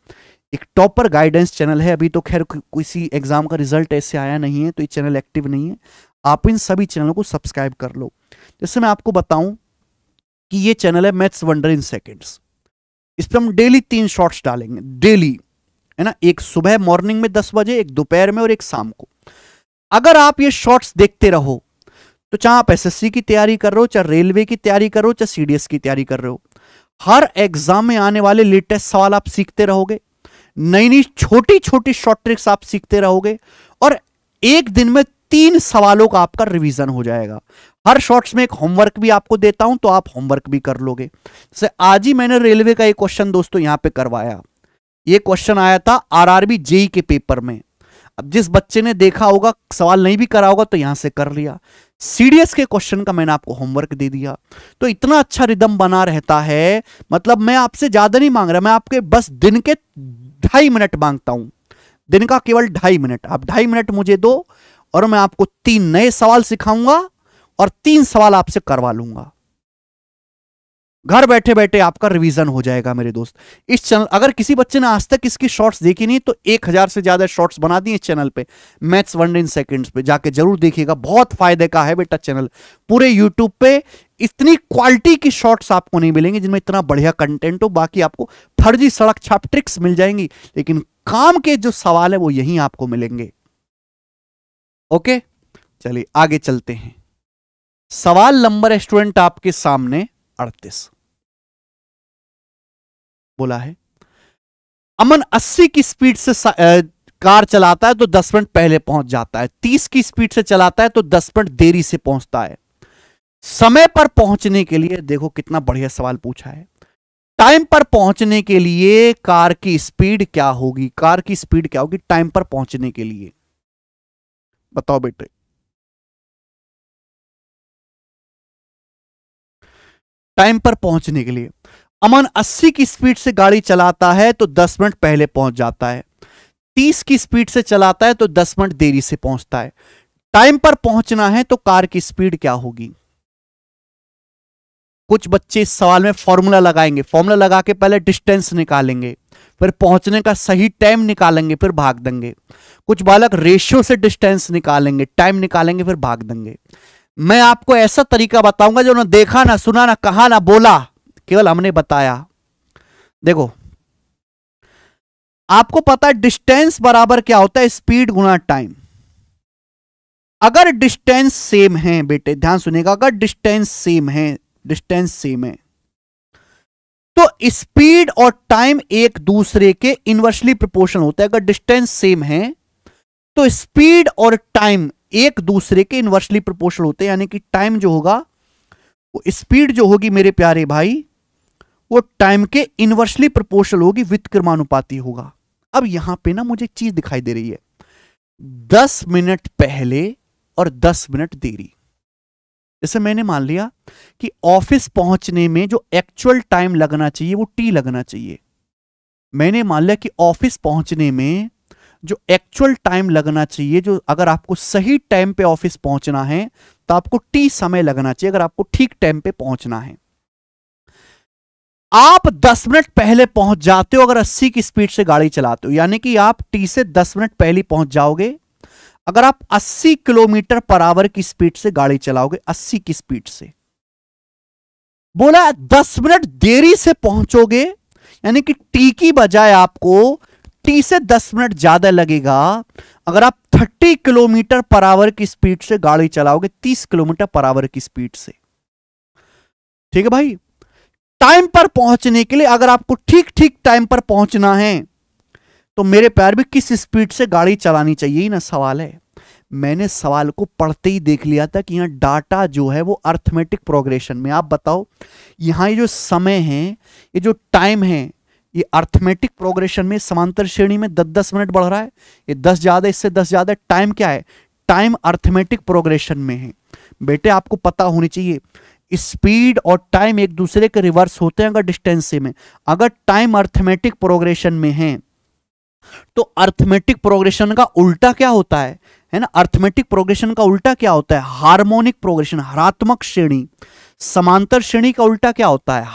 एक टॉपर गाइडेंस चैनल है अभी तो खैर किसी एग्ज़ाम का रिजल्ट ऐसे आया नहीं है तो ये चैनल एक्टिव नहीं है आप इन सभी चैनलों को सब्सक्राइब कर लो जैसे मैं आपको बताऊं कि ये चैनल है मैथ्स वंडर इन सेकेंड्स इस पर हम डेली तीन शॉर्ट्स डालेंगे डेली है ना एक सुबह मॉर्निंग में दस बजे एक दोपहर में और एक शाम को अगर आप ये शॉर्ट्स देखते रहो तो चाहे आप एसएससी की तैयारी कर रहे हो चाहे रेलवे की तैयारी कर रहे हो चाहे सीडीएस की तैयारी कर रहे हो हर एग्जाम में आने वाले लेटेस्ट सवाल आप सीखते रहोगे नई नई छोटी छोटी शॉर्ट ट्रिक्स आप सीखते रहोगे और एक दिन में तीन सवालों का आपका रिवीजन हो जाएगा हर शॉर्ट्स में एक होमवर्क भी आपको देता हूं तो आप होमवर्क भी कर लोगे जैसे आज ही मैंने रेलवे का एक क्वेश्चन दोस्तों यहां पे करवाया ये क्वेश्चन आया था आरआरबी जेई e के पेपर में अब जिस बच्चे ने देखा होगा सवाल नहीं भी करा होगा तो यहां से कर लिया सीडीएस के क्वेश्चन का मैंने आपको होमवर्क दे दिया तो इतना अच्छा रिदम बना रहता है मतलब मैं आपसे ज्यादा नहीं मांग रहा मैं आपके बस दिन के ढाई मिनट मांगता हूं दिन का केवल ढाई मिनट आप ढाई मिनट मुझे दो और मैं आपको तीन नए सवाल सिखाऊंगा और तीन सवाल आपसे करवा लूंगा घर बैठे बैठे आपका रिवीजन हो जाएगा मेरे दोस्त इस चैनल अगर किसी बच्चे ने आज तक इसकी शॉर्ट्स देखी नहीं तो एक हजार से ज्यादा शॉर्ट्स बना दिए इस चैनल पे मैथ्स वन इन सेकंड्स पे जाके जरूर देखिएगा बहुत फायदे का है बेटा चैनल पूरे यूट्यूब पे इतनी क्वालिटी की शॉर्ट्स आपको नहीं मिलेंगे जिनमें इतना बढ़िया कंटेंट हो बाकी आपको फर्जी सड़क छाप ट्रिक्स मिल जाएंगी लेकिन काम के जो सवाल है वो यही आपको मिलेंगे ओके चलिए आगे चलते हैं सवाल नंबर स्टूडेंट आपके सामने अड़तीस बोला है अमन 80 की स्पीड से कार चलाता है तो 10 मिनट पहले पहुंच जाता है 30 की स्पीड से चलाता है तो 10 मिनट देरी से पहुंचता है समय पर पहुंचने के लिए देखो कितना बढ़िया सवाल पूछा है टाइम पर पहुंचने के लिए कार की स्पीड क्या होगी कार की स्पीड क्या होगी टाइम पर पहुंचने के लिए बताओ बेटे टाइम पर पहुंचने के लिए अमन 80 की स्पीड से गाड़ी चलाता है तो 10 मिनट पहले पहुंच जाता है 30 की स्पीड से चलाता है तो 10 मिनट देरी से पहुंचता है टाइम पर पहुंचना है तो कार की स्पीड क्या होगी कुछ बच्चे इस सवाल में फॉर्मूला लगाएंगे फॉर्मूला लगा के पहले डिस्टेंस निकालेंगे फिर पहुंचने का सही टाइम निकालेंगे फिर भाग देंगे कुछ बालक रेशियो से डिस्टेंस निकालेंगे टाइम निकालेंगे फिर भाग देंगे मैं आपको ऐसा तरीका बताऊंगा जो उन्होंने देखा ना सुना ना कहा ना बोला केवल हमने बताया देखो आपको पता है डिस्टेंस बराबर क्या होता है स्पीड गुना टाइम अगर डिस्टेंस सेम है बेटे ध्यान सुनेगा अगर डिस्टेंस सेम है डिस्टेंस सेम है तो स्पीड और टाइम एक दूसरे के इन्वर्सली प्रोपोर्शन होता है अगर डिस्टेंस सेम है तो स्पीड और टाइम एक दूसरे के इन्वर्सली प्रोपोर्शन होते हैं यानी कि टाइम जो होगा वो स्पीड जो होगी मेरे प्यारे भाई वो टाइम के इनवर्सली प्रोपोर्शनल होगी विथ क्रमानुपाती होगा अब यहां पे ना मुझे चीज दिखाई दे रही है दस मिनट पहले और दस मिनट देरी जैसे मैंने मान लिया कि ऑफिस पहुंचने में जो एक्चुअल टाइम लगना चाहिए वो टी लगना चाहिए मैंने मान लिया कि ऑफिस पहुंचने में जो एक्चुअल टाइम लगना चाहिए जो अगर आपको सही टाइम पे ऑफिस पहुंचना है तो आपको टी समय लगना चाहिए अगर आपको ठीक टाइम पे पहुंचना है आप 10 मिनट पहले पहुंच जाते हो अगर 80 की स्पीड से गाड़ी चलाते हो यानी कि आप टी से 10 मिनट पहले पहुंच जाओगे अगर आप 80 किलोमीटर पर आवर की स्पीड से गाड़ी चलाओगे 80 की स्पीड से बोला 10 मिनट देरी से पहुंचोगे यानी कि टी की बजाय आपको टी से 10 मिनट ज्यादा लगेगा अगर आप 30 किलोमीटर पर आवर की स्पीड से गाड़ी चलाओगे 30 किलोमीटर पर आवर की स्पीड से ठीक है भाई टाइम पर पहुंचने के लिए अगर आपको ठीक ठीक टाइम पर पहुंचना है तो मेरे प्यार भी किस स्पीड से गाड़ी चलानी चाहिए ही ना सवाल है मैंने सवाल को पढ़ते ही देख लिया था कि यहाँ डाटा जो है वो अर्थमेटिक प्रोग्रेशन में आप बताओ यहाँ ये जो समय है ये जो टाइम है ये अर्थमेटिक प्रोग्रेशन में समांतर श्रेणी में दस दस मिनट बढ़ रहा है ये दस ज़्यादा इससे दस ज़्यादा टाइम क्या है टाइम अर्थमेटिक प्रोग्रेशन में है बेटे आपको पता होनी चाहिए स्पीड और टाइम एक दूसरे के रिवर्स होते हैं अगर डिस्टेंस से में अगर टाइम अर्थमेटिक प्रोग्रेशन में है तो अर्थमेटिक प्रोग्रेशन का उल्टा क्या होता है है ना अर्थमेटिक प्रोग्रेशन का उल्टा क्या होता है हार्मोनिक प्रोग्रेशन हरात्मक श्रेणी समांतर श्रेणी का उल्टा क्या होता है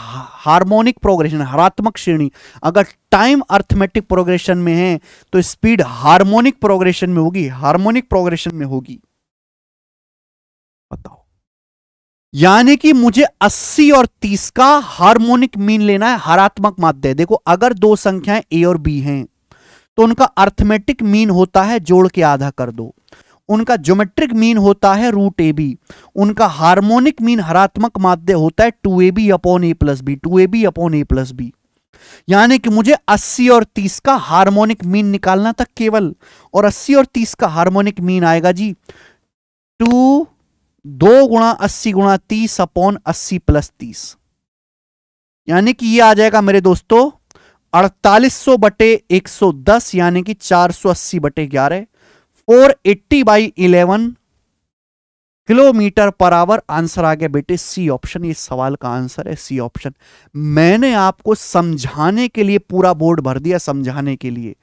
हार्मोनिक प्रोग्रेशन हरात्मक श्रेणी अगर टाइम अर्थमेटिक प्रोग्रेशन में है तो स्पीड हार्मोनिक प्रोग्रेशन में होगी हार्मोनिक प्रोग्रेशन में होगी बताओ यानी कि मुझे 80 और 30 का हार्मोनिक मीन लेना है हरात्मक माध्य देखो अगर दो संख्याएं ए और बी हैं तो उनका अर्थमेटिक मीन होता है जोड़ के आधा कर दो उनका ज्योमेट्रिक मीन होता है रूट ए बी उनका हार्मोनिक मीन हरात्मक माध्य होता है two A B upon A plus B two A B upon A plus B यानी कि मुझे 80 और 30 का हार्मोनिक मीन निकालना था केवल और 80 और 30 का हार्मोनिक मीन आएगा जी टू दो गुणा अस्सी गुणा तीस अपॉन अस्सी प्लस तीस यानी कि ये आ जाएगा मेरे दोस्तों अड़तालीस सौ बटे एक सौ दस यानी कि चार सौ अस्सी बटे ग्यारह four eighty by eleven kilometre per hour answer आ गया बेटे सी ऑप्शन ये सवाल का आंसर है सी ऑप्शन मैंने आपको समझाने के लिए पूरा बोर्ड भर दिया समझाने के लिए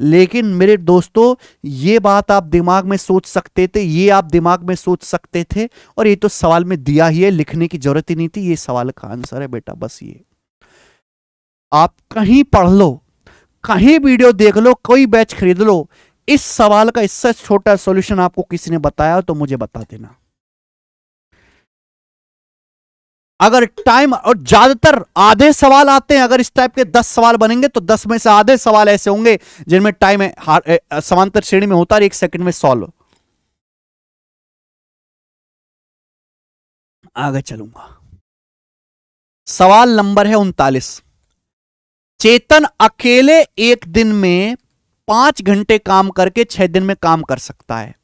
लेकिन मेरे दोस्तों ये बात आप दिमाग में सोच सकते थे ये आप दिमाग में सोच सकते थे और ये तो सवाल में दिया ही है लिखने की जरूरत ही नहीं थी ये सवाल का आंसर है बेटा बस ये आप कहीं पढ़ लो कहीं वीडियो देख लो कोई बैच खरीद लो इस सवाल का इससे छोटा सॉल्यूशन आपको किसी ने बताया तो मुझे बता देना अगर टाइम और ज्यादातर आधे सवाल आते हैं अगर इस टाइप के दस सवाल बनेंगे तो दस में से आधे सवाल ऐसे होंगे जिनमें टाइम समांतर श्रेणी में होता है एक सेकंड में सॉल्व आगे चलूंगा सवाल नंबर है उनतालीस चेतन अकेले एक दिन में पांच घंटे काम करके छह दिन में काम कर सकता है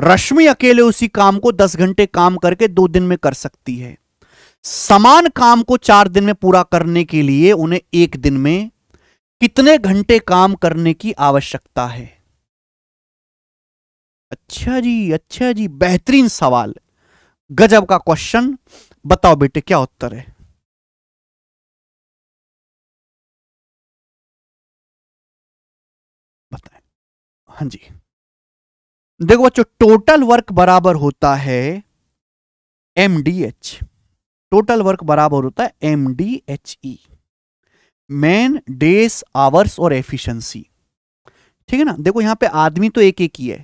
रश्मि अकेले उसी काम को दस घंटे काम करके दो दिन में कर सकती है समान काम को चार दिन में पूरा करने के लिए उन्हें एक दिन में कितने घंटे काम करने की आवश्यकता है अच्छा जी अच्छा जी बेहतरीन सवाल गजब का क्वेश्चन बताओ बेटे क्या उत्तर है बताए हाँ जी देखो बच्चों टोटल वर्क बराबर होता है M D H total work बराबर होता है M D H E man days hours और एफिशिएंसी ठीक है ना देखो यहां पे आदमी तो एक एक ही है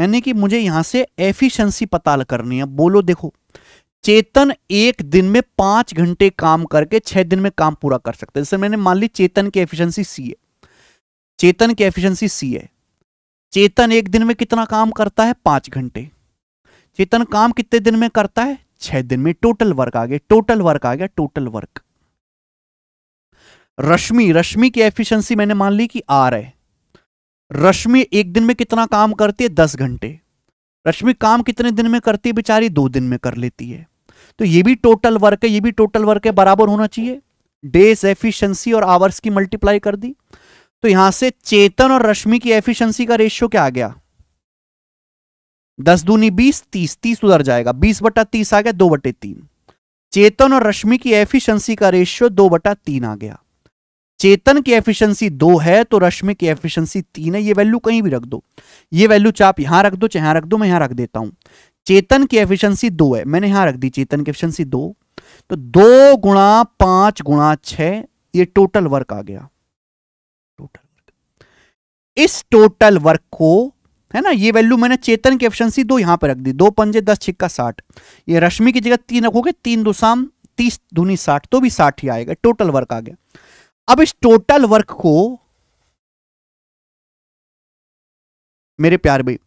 यानी कि मुझे यहां से एफिशिएंसी पता करनी है बोलो देखो चेतन एक दिन में पांच घंटे काम करके छह दिन में काम पूरा कर सकते जैसे मैंने मान ली चेतन की एफिशियंसी सी है चेतन की एफिशियंसी सी है चेतन एक दिन में कितना काम करता है पांच घंटे चेतन काम कितने दिन में करता है छह दिन में टोटल वर्क आ गया टोटल वर्क आ गया टोटल वर्क रश्मि रश्मि की एफिशिएंसी मैंने मान ली कि आर है रश्मि एक दिन में कितना काम करती है दस घंटे रश्मि काम कितने दिन में करती है बेचारी दो दिन में कर लेती है तो ये भी टोटल वर्क है ये भी टोटल वर्क है बराबर होना चाहिए डेज एफिशिएंसी और आवर्स की मल्टीप्लाई कर दी तो यहां से चेतन और रश्मि की एफिशिएंसी का रेशियो क्या आ गया दस दूनी बीस तीस तीस उधर जाएगा बीस बटा तीस आ गया दो बटे तीन चेतन और रश्मि की एफिशिएंसी का रेशियो दो बटा तीन आ गया चेतन की एफिशिएंसी दो है तो रश्मि की एफिशिएंसी तीन है ये वैल्यू कहीं भी रख दो ये वैल्यू चाहे आप यहां रख दो चाहे यहां रख दो मैं यहां रख देता हूं चेतन की एफिशियंसी दो है मैंने यहां रख दी चेतन की एफिशियंसी दो तो दो गुणा पांच गुणा छ ये टोटल वर्क आ गया टोटल वर्क इस टोटल वर्क को है ना ये वैल्यू मैंने चेतन की एफिशिएंसी दो यहां पर रख दी दो पंजे दस छिक्का साठ ये रश्मि की जगह तीन रखोगे तीन शाम तीस धुनी साठ तो भी साठ ही आएगा टोटल वर्क आ गया अब इस टोटल वर्क को मेरे प्यार भाई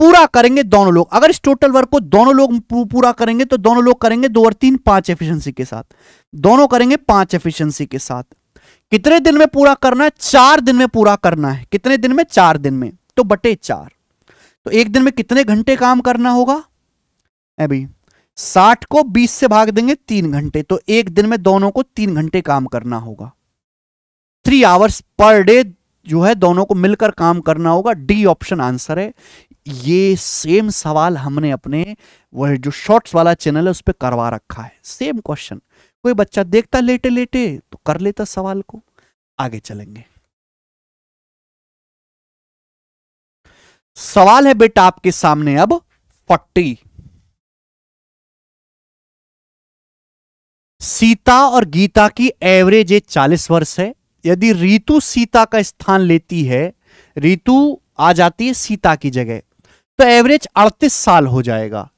पूरा करेंगे दोनों लोग अगर इस टोटल वर्क को दोनों लोग पूरा करेंगे तो दोनों लोग करेंगे दो और तीन पांच एफिशिएंसी के साथ दोनों करेंगे पांच एफिशिएंसी के साथ कितने दिन में पूरा करना है चार दिन में पूरा करना है कितने दिन में चार दिन में तो बटे चार तो एक दिन में कितने घंटे काम करना होगा अभी साठ को बीस से भाग देंगे तीन घंटे तो एक दिन में दोनों को तीन घंटे काम करना होगा थ्री आवर्स पर डे जो है दोनों को मिलकर काम करना होगा डी ऑप्शन आंसर है ये सेम सवाल हमने अपने वह जो शॉर्ट्स वाला चैनल है उस पर करवा रखा है सेम क्वेश्चन कोई बच्चा देखता लेटे लेटे तो कर लेता सवाल को आगे चलेंगे सवाल है बेटा आपके सामने अब फोर्टी सीता और गीता की एवरेज एज चालीस वर्ष है यदि रितु सीता का स्थान लेती है रितु आ जाती है सीता की जगह तो एवरेज अड़तीस साल हो जाएगा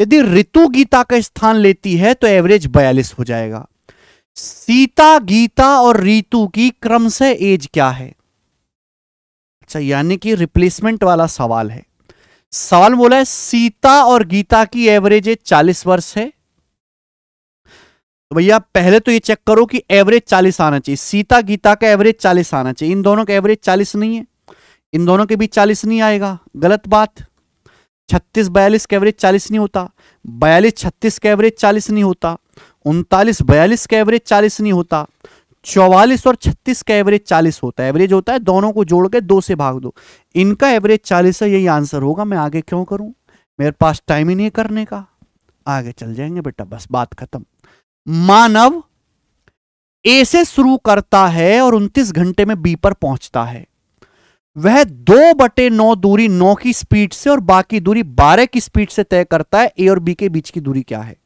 यदि ऋतु गीता का स्थान लेती है तो एवरेज बयालीस हो जाएगा सीता गीता और ऋतु की क्रम से एज क्या है अच्छा यानी कि रिप्लेसमेंट वाला सवाल है सवाल बोला है सीता और गीता की एवरेज एज चालीस वर्ष है तो भैया पहले तो ये चेक करो कि एवरेज चालीस आना चाहिए सीता गीता का एवरेज चालीस आना चाहिए इन दोनों का एवरेज चालीस नहीं है इन दोनों के बीच चालीस नहीं आएगा गलत बात छत्तीस बयालीस का एवरेज चालीस नहीं होता बयालीस छत्तीस का एवरेज चालीस नहीं होता उनतालीस बयालीस का एवरेज चालीस नहीं होता चौवालीस और छत्तीस का एवरेज चालीस होता है एवरेज होता है दोनों को जोड़ के दो से भाग दो इनका एवरेज चालीस है यही आंसर होगा मैं आगे क्यों करूं मेरे पास टाइम ही नहीं करने का आगे चल जाएंगे बेटा बस बात खत्म मानव ए से शुरू करता है और उनतीस घंटे में बी पर पहुंचता है वह दो बटे नौ दूरी नौ की स्पीड से और बाकी दूरी बारह की स्पीड से तय करता है ए और बी के बीच की दूरी क्या है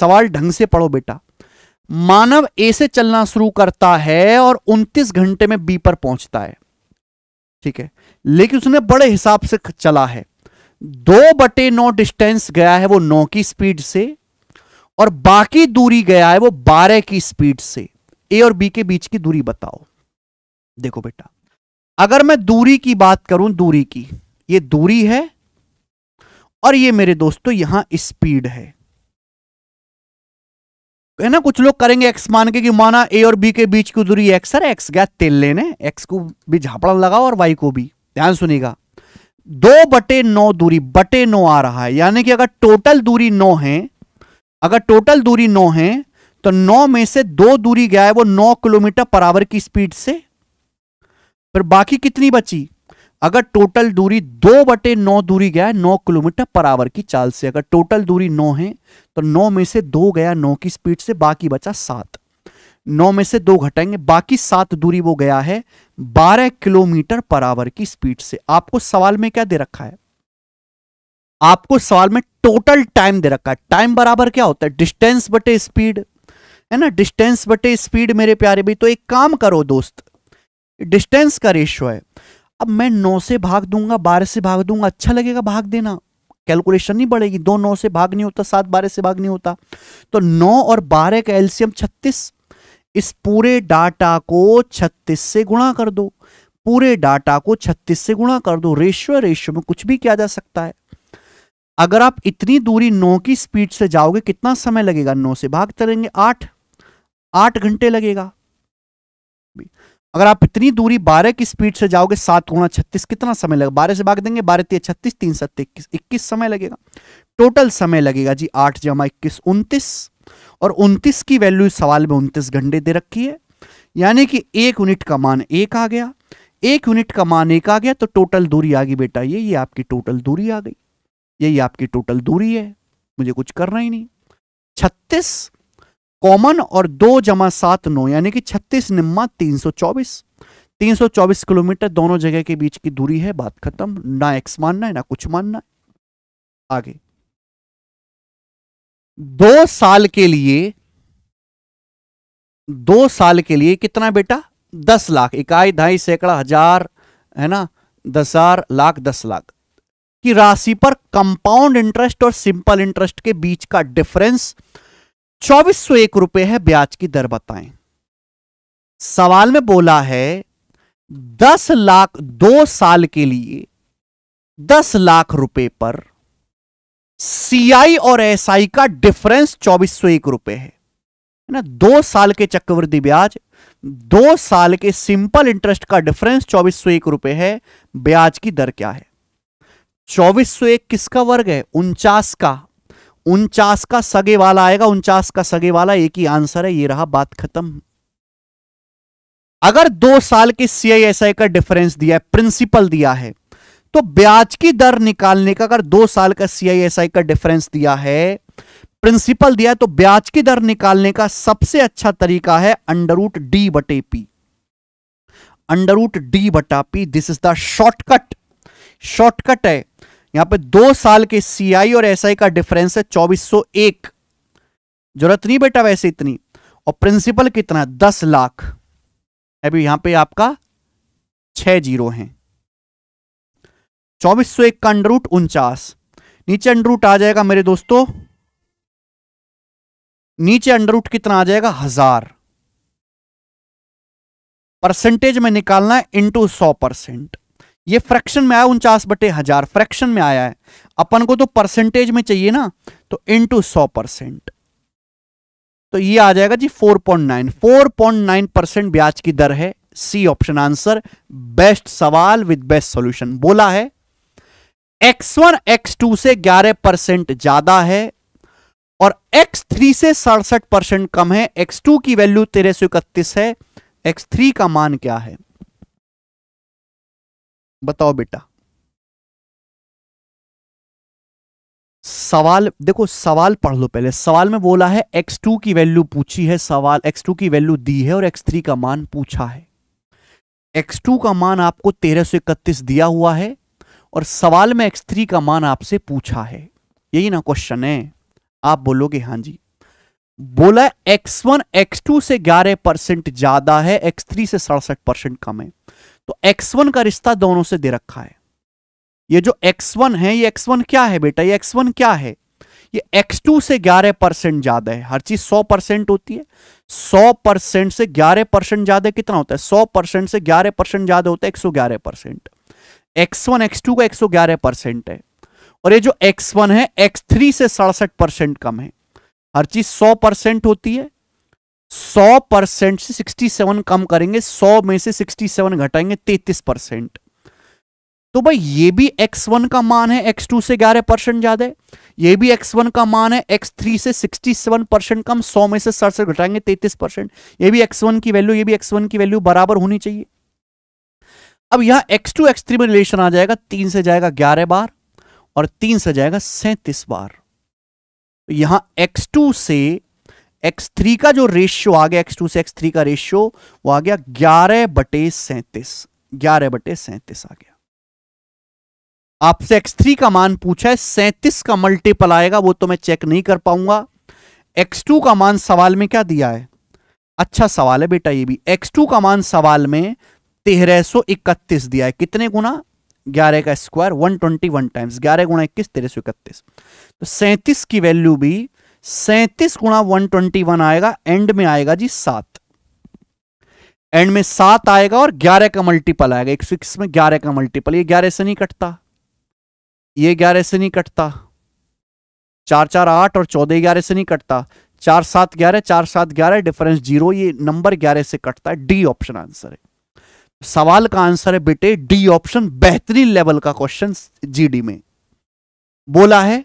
सवाल ढंग से पढ़ो बेटा मानव ए से चलना शुरू करता है और 29 घंटे में बी पर पहुंचता है ठीक है लेकिन उसने बड़े हिसाब से चला है दो बटे नौ डिस्टेंस गया है वो नौ की स्पीड से और बाकी दूरी गया है वो बारह की स्पीड से ए और बी के बीच की दूरी बताओ देखो बेटा अगर मैं दूरी की बात करूं दूरी की ये दूरी है और ये मेरे दोस्तों यहां स्पीड है है ना कुछ लोग करेंगे एक्स मान के कि माना ए और बी के बीच की दूरी एक्स है एक्स गया तेल लेने एक्स को भी झापड़ा लगाओ और वाई को भी ध्यान सुनेगा दो बटे नौ दूरी बटे नौ आ रहा है यानी कि अगर टोटल दूरी नौ है अगर टोटल दूरी नौ है तो नौ में से दो दूरी गया है वो नौ किलोमीटर पर आवर की स्पीड से फिर बाकी कितनी बची अगर टोटल दूरी दो बटे नौ दूरी गया है नौ किलोमीटर पर आवर की चाल से अगर टोटल दूरी नौ है तो नौ में से दो गया नौ की स्पीड से बाकी बचा सात नौ में से दो घटाएंगे बाकी सात दूरी वो गया है बारह किलोमीटर पर आवर की स्पीड से आपको सवाल में क्या दे रखा है आपको सवाल में टोटल टाइम दे रखा है टाइम बराबर क्या होता है डिस्टेंस बटे स्पीड है ना डिस्टेंस बटे स्पीड मेरे प्यारे भाई तो एक काम करो दोस्त डिस्टेंस का रेशियो है अब मैं नौ से भाग दूंगा बारह से भाग दूंगा अच्छा लगेगा भाग देना कैलकुलेशन नहीं बढ़ेगी दो नौ से भाग नहीं होता सात बारह से भाग नहीं होता तो नौ और बारह का एल्सियम छत्तीस इस पूरे डाटा को छत्तीस से गुणा कर दो पूरे डाटा को छत्तीस से गुणा कर दो रेशियो रेशियो में कुछ भी किया जा सकता है अगर आप इतनी दूरी नौ की स्पीड से जाओगे कितना समय लगेगा नौ से भाग करेंगे आठ आठ घंटे लगेगा अगर आप इतनी दूरी बारह की स्पीड से जाओगे सात गुणा छत्तीस कितना समय लगेगा बारह से भाग देंगे बारह तीस छत्तीस तीन सत्तर इक्कीस इक्कीस समय लगेगा टोटल समय लगेगा जी आठ जमा इक्कीस उनतीस और उनतीस की वैल्यू सवाल में उनतीस घंटे दे रखी है यानी कि एक यूनिट का मान एक आ गया एक यूनिट का मान एक आ गया तो टोटल दूरी आ गई बेटा ये ये आपकी टोटल दूरी आ गई यही आपकी टोटल दूरी है मुझे कुछ करना ही नहीं छत्तीस कॉमन और दो जमा सात नौ यानी कि छत्तीस निम्मा तीन सौ चौबीस तीन सौ चौबीस किलोमीटर दोनों जगह के बीच की दूरी है बात खत्म ना एक्स मानना है ना कुछ मानना है आगे दो साल के लिए दो साल के लिए कितना बेटा दस लाख इकाई ढाई सैकड़ा हजार है ना दस हजार लाख दस लाख की राशि पर कंपाउंड इंटरेस्ट और सिंपल इंटरेस्ट के बीच का डिफरेंस चौबीस सौ एक रुपये है ब्याज की दर बताएं सवाल में बोला है दस लाख दो साल के लिए दस लाख रुपए पर सीआई और एसआई का डिफरेंस चौबीस सौ एक रुपये है ना दो साल के चक्रवृद्धि ब्याज दो साल के सिंपल इंटरेस्ट का डिफरेंस चौबीस सौ एक रुपये है ब्याज की दर क्या है चौबीस सौ एक किसका वर्ग है उनचास का उनचास का सगे वाला आएगा उनचास का सगे वाला एक ही आंसर है ये रहा बात खत्म अगर दो साल के सीआईएसआई का डिफरेंस दिया है प्रिंसिपल दिया है तो ब्याज की दर निकालने का अगर दो साल का सीआईएसआई का डिफरेंस दिया है प्रिंसिपल दिया है तो ब्याज की दर निकालने का सबसे अच्छा तरीका है अंडररूट डी बटे पी अंडररूट डी बटा P this is the shortcut shortcut है यहां पे दो साल के सीआई और एसआई का डिफरेंस है 2401 जरूरत नहीं बेटा वैसे इतनी और प्रिंसिपल कितना दस लाख अभी यहां पे आपका छह जीरो है चौबीस सौ एक का रूट उनचास नीचे अंडर रूट आ जाएगा मेरे दोस्तों नीचे अंडरूट कितना आ जाएगा हजार परसेंटेज में निकालना है इंटू सौ परसेंट ये फ्रैक्शन में आया उनचास बटे हजार फ्रैक्शन में आया है अपन को तो परसेंटेज में चाहिए ना तो इनटू सौ परसेंट तो ये आ जाएगा जी 4.9 4.9 परसेंट ब्याज की दर है सी ऑप्शन आंसर बेस्ट सवाल विद बेस्ट सॉल्यूशन बोला है x1 x2 से 11 परसेंट ज्यादा है और x3 से सड़सठ परसेंट कम है x2 की वैल्यू तेरह है x3 का मान क्या है बताओ बेटा सवाल देखो सवाल पढ़ लो पहले सवाल में बोला है x2 की वैल्यू पूछी है सवाल x2 की वैल्यू दी है और x3 का मान पूछा है x2 का मान आपको तेरह सौ इकतीस दिया हुआ है और सवाल में x3 का मान आपसे पूछा है यही ना क्वेश्चन है आप बोलोगे हाँ जी बोला x1 x2 से 11 परसेंट ज्यादा है x3 से सड़सठ परसेंट कम है तो x1 का रिश्ता दोनों से दे रखा है ये जो x1 है ये x1 क्या है बेटा ये x1 क्या है ये x2 से 11 परसेंट ज्यादा है हर चीज 100 परसेंट होती है 100 परसेंट से 11 परसेंट ज्यादा कितना होता है 100 परसेंट से 11 परसेंट ज्यादा होता है 111 परसेंट एक्स टू का 111 परसेंट है और ये जो x1 है x3 से सड़सठ परसेंट कम है हर चीज 100 परसेंट होती है सौ परसेंट से सिक्सटी सेवन कम करेंगे सौ में से सिक्सटी सेवन घटाएंगे तैतीस परसेंट तो भाई ये भी एक्स वन का मान है एक्स टू से ग्यारह परसेंट ज्यादा ये भी एक्स वन का मान है एक्स थ्री से सिक्सटी सेवन परसेंट कम सौ में से सड़सठ घटाएंगे तैतीस परसेंट ये भी एक्स वन की वैल्यू ये भी एक्स वन की वैल्यू बराबर होनी चाहिए अब यहां एक्स टू एक्स थ्री में रिलेशन आ जाएगा तीन से जाएगा ग्यारह बार और तीन से जाएगा सैंतीस बार यहां x2 से एक्स थ्री का जो रेशियो आ गया एक्स टू से एक्स थ्री का रेशियो वो आ गया ग्यारह बटे सैंतीस ग्यारह बटे सैंतीस आ गया आपसे थ्री का मान पूछा है सैंतीस का मल्टीपल आएगा वो तो मैं चेक नहीं कर पाऊंगा एक्स टू का मान सवाल में क्या दिया है अच्छा सवाल है बेटा ये भी एक्स टू का मान सवाल में तेरह सौ इकतीस दिया है कितने गुना ग्यारह का square one twenty one times ग्यारह गुना इक्कीस तेरह सौ इकतीस तो सैंतीस की वैल्यू भी सैतीस गुणा वन ट्वेंटी वन आएगा एंड में आएगा जी सात एंड में सात आएगा और ग्यारह का मल्टीपल आएगा एक सौ इक्कीस में ग्यारह का मल्टीपल ये ग्यारह से नहीं कटता ये ग्यारह से नहीं कटता चार चार आठ और चौदह ग्यारह से नहीं कटता चार सात ग्यारह चार सात ग्यारह डिफरेंस जीरो ये नंबर ग्यारह से कटता है डी ऑप्शन आंसर है सवाल का आंसर है बेटे डी ऑप्शन बेहतरीन लेवल का क्वेश्चन जीडी में बोला है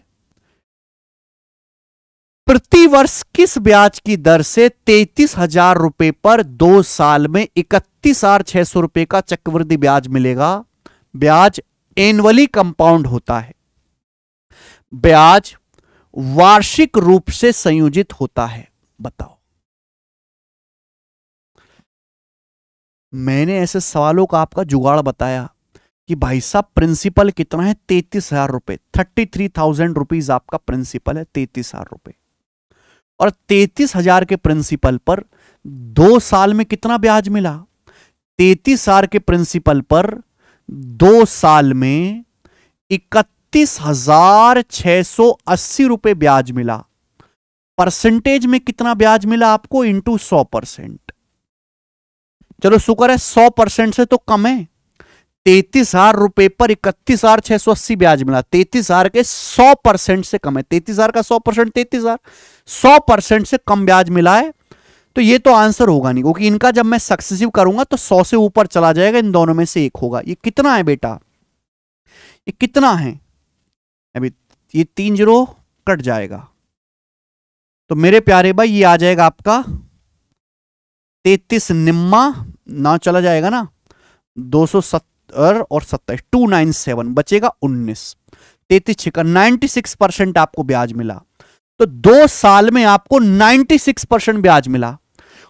प्रतिवर्ष किस ब्याज की दर से तैतीस हजार रुपए पर दो साल में इकतीस हजार छह सौ रुपए का चक्रवृद्धि ब्याज मिलेगा ब्याज एनुअली कंपाउंड होता है ब्याज वार्षिक रूप से संयोजित होता है बताओ मैंने ऐसे सवालों का आपका जुगाड़ बताया कि भाई साहब प्रिंसिपल कितना है तैतीस हजार रुपए थर्टी थ्री थाउजेंड रुपीज आपका प्रिंसिपल है तैतीस हजार रुपए और तैतीस हजार के प्रिंसिपल पर दो साल में कितना ब्याज मिला तैतीस हजार के प्रिंसिपल पर दो साल में इकतीस हजार छह सौ अस्सी रुपए ब्याज मिला परसेंटेज में कितना ब्याज मिला आपको इंटू सौ परसेंट चलो शुक्र है सौ परसेंट से तो कम है तैतीस हजार रुपए पर इकतीस हजार छह सौ अस्सी ब्याज मिला तैतीस हजार के सौ परसेंट से कम है तैतीस हजार का सौ परसेंट तैतीस हजार सौ परसेंट से कम ब्याज मिला है तो ये तो आंसर होगा नहीं क्योंकि इनका जब मैं सक्सेसिव करूंगा तो सौ से ऊपर चला जाएगा इन दोनों में से एक होगा ये कितना है बेटा ये कितना है अभी ये तीन जीरो कट जाएगा तो मेरे प्यारे भाई ये आ जाएगा आपका तैतीस निम्मा ना चला जाएगा ना दो सौ सत्तर सत्तर और सत्ताईस टू नाइन सेवन बचेगा उन्नीस तैतीस छिका नाइनटी सिक्स परसेंट आपको ब्याज मिला तो दो साल में आपको नाइनटी सिक्स परसेंट ब्याज मिला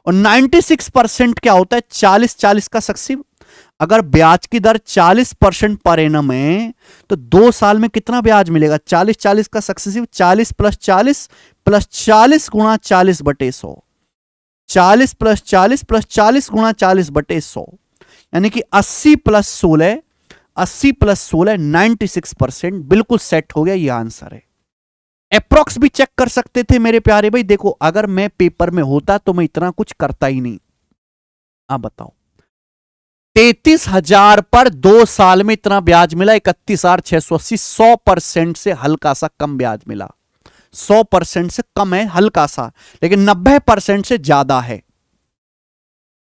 और नाइनटी सिक्स परसेंट क्या होता है चालीस चालीस का सक्सिव अगर ब्याज की दर चालीस परसेंट पर एनम है तो दो साल में कितना ब्याज मिलेगा चालीस चालीस का सक्सेसिव चालीस प्लस चालीस प्लस चालीस गुणा चालीस बटे सौ चालीस प्लस चालीस प्लस चालीस गुणा चालीस बटे सौ यानी कि 80 प्लस 16 80 प्लस 16 96 परसेंट बिल्कुल सेट हो गया ये आंसर है अप्रोक्स भी चेक कर सकते थे मेरे प्यारे भाई देखो अगर मैं पेपर में होता तो मैं इतना कुछ करता ही नहीं आप बताओ तैतीस हजार पर दो साल में इतना ब्याज मिला इकतीस हजार छह सौ अस्सी सौ परसेंट से हल्का सा कम ब्याज मिला सौ परसेंट से कम है हल्का सा लेकिन नब्बे परसेंट से ज्यादा है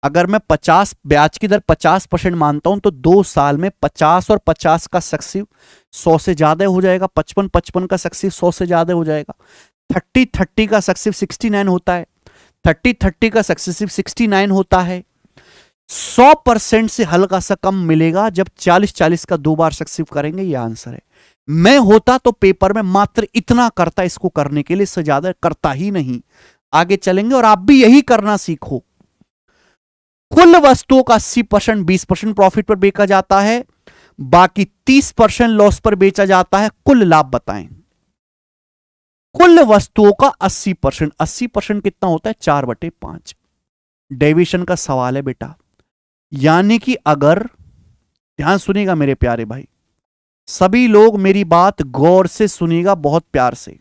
अगर मैं पचास ब्याज की दर पचास परसेंट मानता हूं तो दो साल में पचास और पचास का सक्सिव सौ से ज्यादा हो जाएगा पचपन पचपन का सक्सिव सौ से ज्यादा हो जाएगा थर्टी थर्टी का सक्सेव 69 होता है थर्टी थर्टी का सक्सेसिव सिक्सटी नाइन होता है सौ परसेंट से हल्का सा कम मिलेगा जब चालीस चालीस का दो बार सक्सेव करेंगे ये आंसर है मैं होता तो पेपर में मात्र इतना करता इसको करने के लिए इससे ज्यादा करता ही नहीं आगे चलेंगे और आप भी यही करना सीखो कुल वस्तुओं का अस्सी परसेंट बीस परसेंट प्रॉफिट पर बेचा जाता है बाकी तीस परसेंट लॉस पर बेचा जाता है कुल लाभ बताएं कुल वस्तुओं का अस्सी परसेंट अस्सी परसेंट कितना होता है चार बटे पांच डेविशन का सवाल है बेटा यानी कि अगर ध्यान सुनेगा मेरे प्यारे भाई सभी लोग मेरी बात गौर से सुनेगा बहुत प्यार से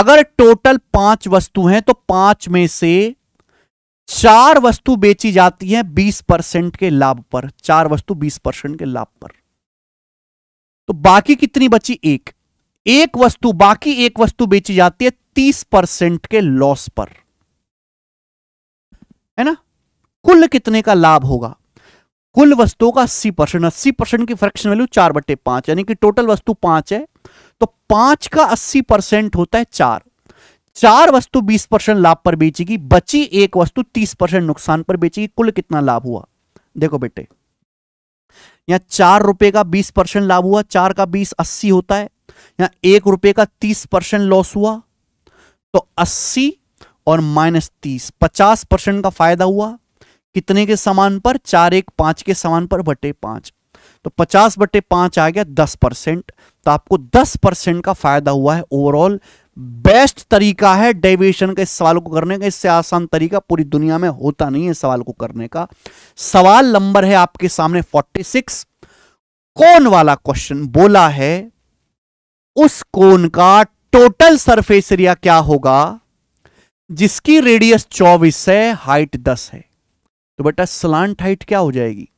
अगर टोटल पांच वस्तु हैं तो पांच में से चार वस्तु बेची जाती है बीस परसेंट के लाभ पर चार वस्तु बीस परसेंट के लाभ पर तो बाकी कितनी बची एक एक वस्तु बाकी एक वस्तु बेची जाती है तीस परसेंट के लॉस पर है ना कुल कितने का लाभ होगा कुल वस्तुओं का अस्सी परसेंट अस्सी परसेंट की फ्रैक्शन वैल्यू चार बटे पांच यानी कि टोटल वस्तु पांच है तो पांच का अस्सी परसेंट होता है चार चार वस्तु 20 परसेंट लाभ पर बेचेगी बची एक वस्तु 30 परसेंट नुकसान पर बेचेगी कुल कितना लाभ हुआ देखो बेटे यहां चार रुपए का 20 परसेंट लाभ हुआ चार का 20 अस्सी होता है यहां एक रुपए का 30 परसेंट लॉस हुआ तो 80 और माइनस तीस पचास परसेंट का फायदा हुआ कितने के समान पर चार एक पांच के समान पर बटे पांच तो पचास बटे पांच आ गया दस परसेंट तो आपको दस परसेंट का फायदा हुआ है ओवरऑल बेस्ट तरीका है डेविएशन के सवाल को करने का इससे आसान तरीका पूरी दुनिया में होता नहीं है सवाल को करने का सवाल नंबर है आपके सामने 46 कौन वाला क्वेश्चन बोला है उस कोन का टोटल सरफेस एरिया क्या होगा जिसकी रेडियस 24 है हाइट 10 है तो बेटा स्लांट हाइट क्या हो जाएगी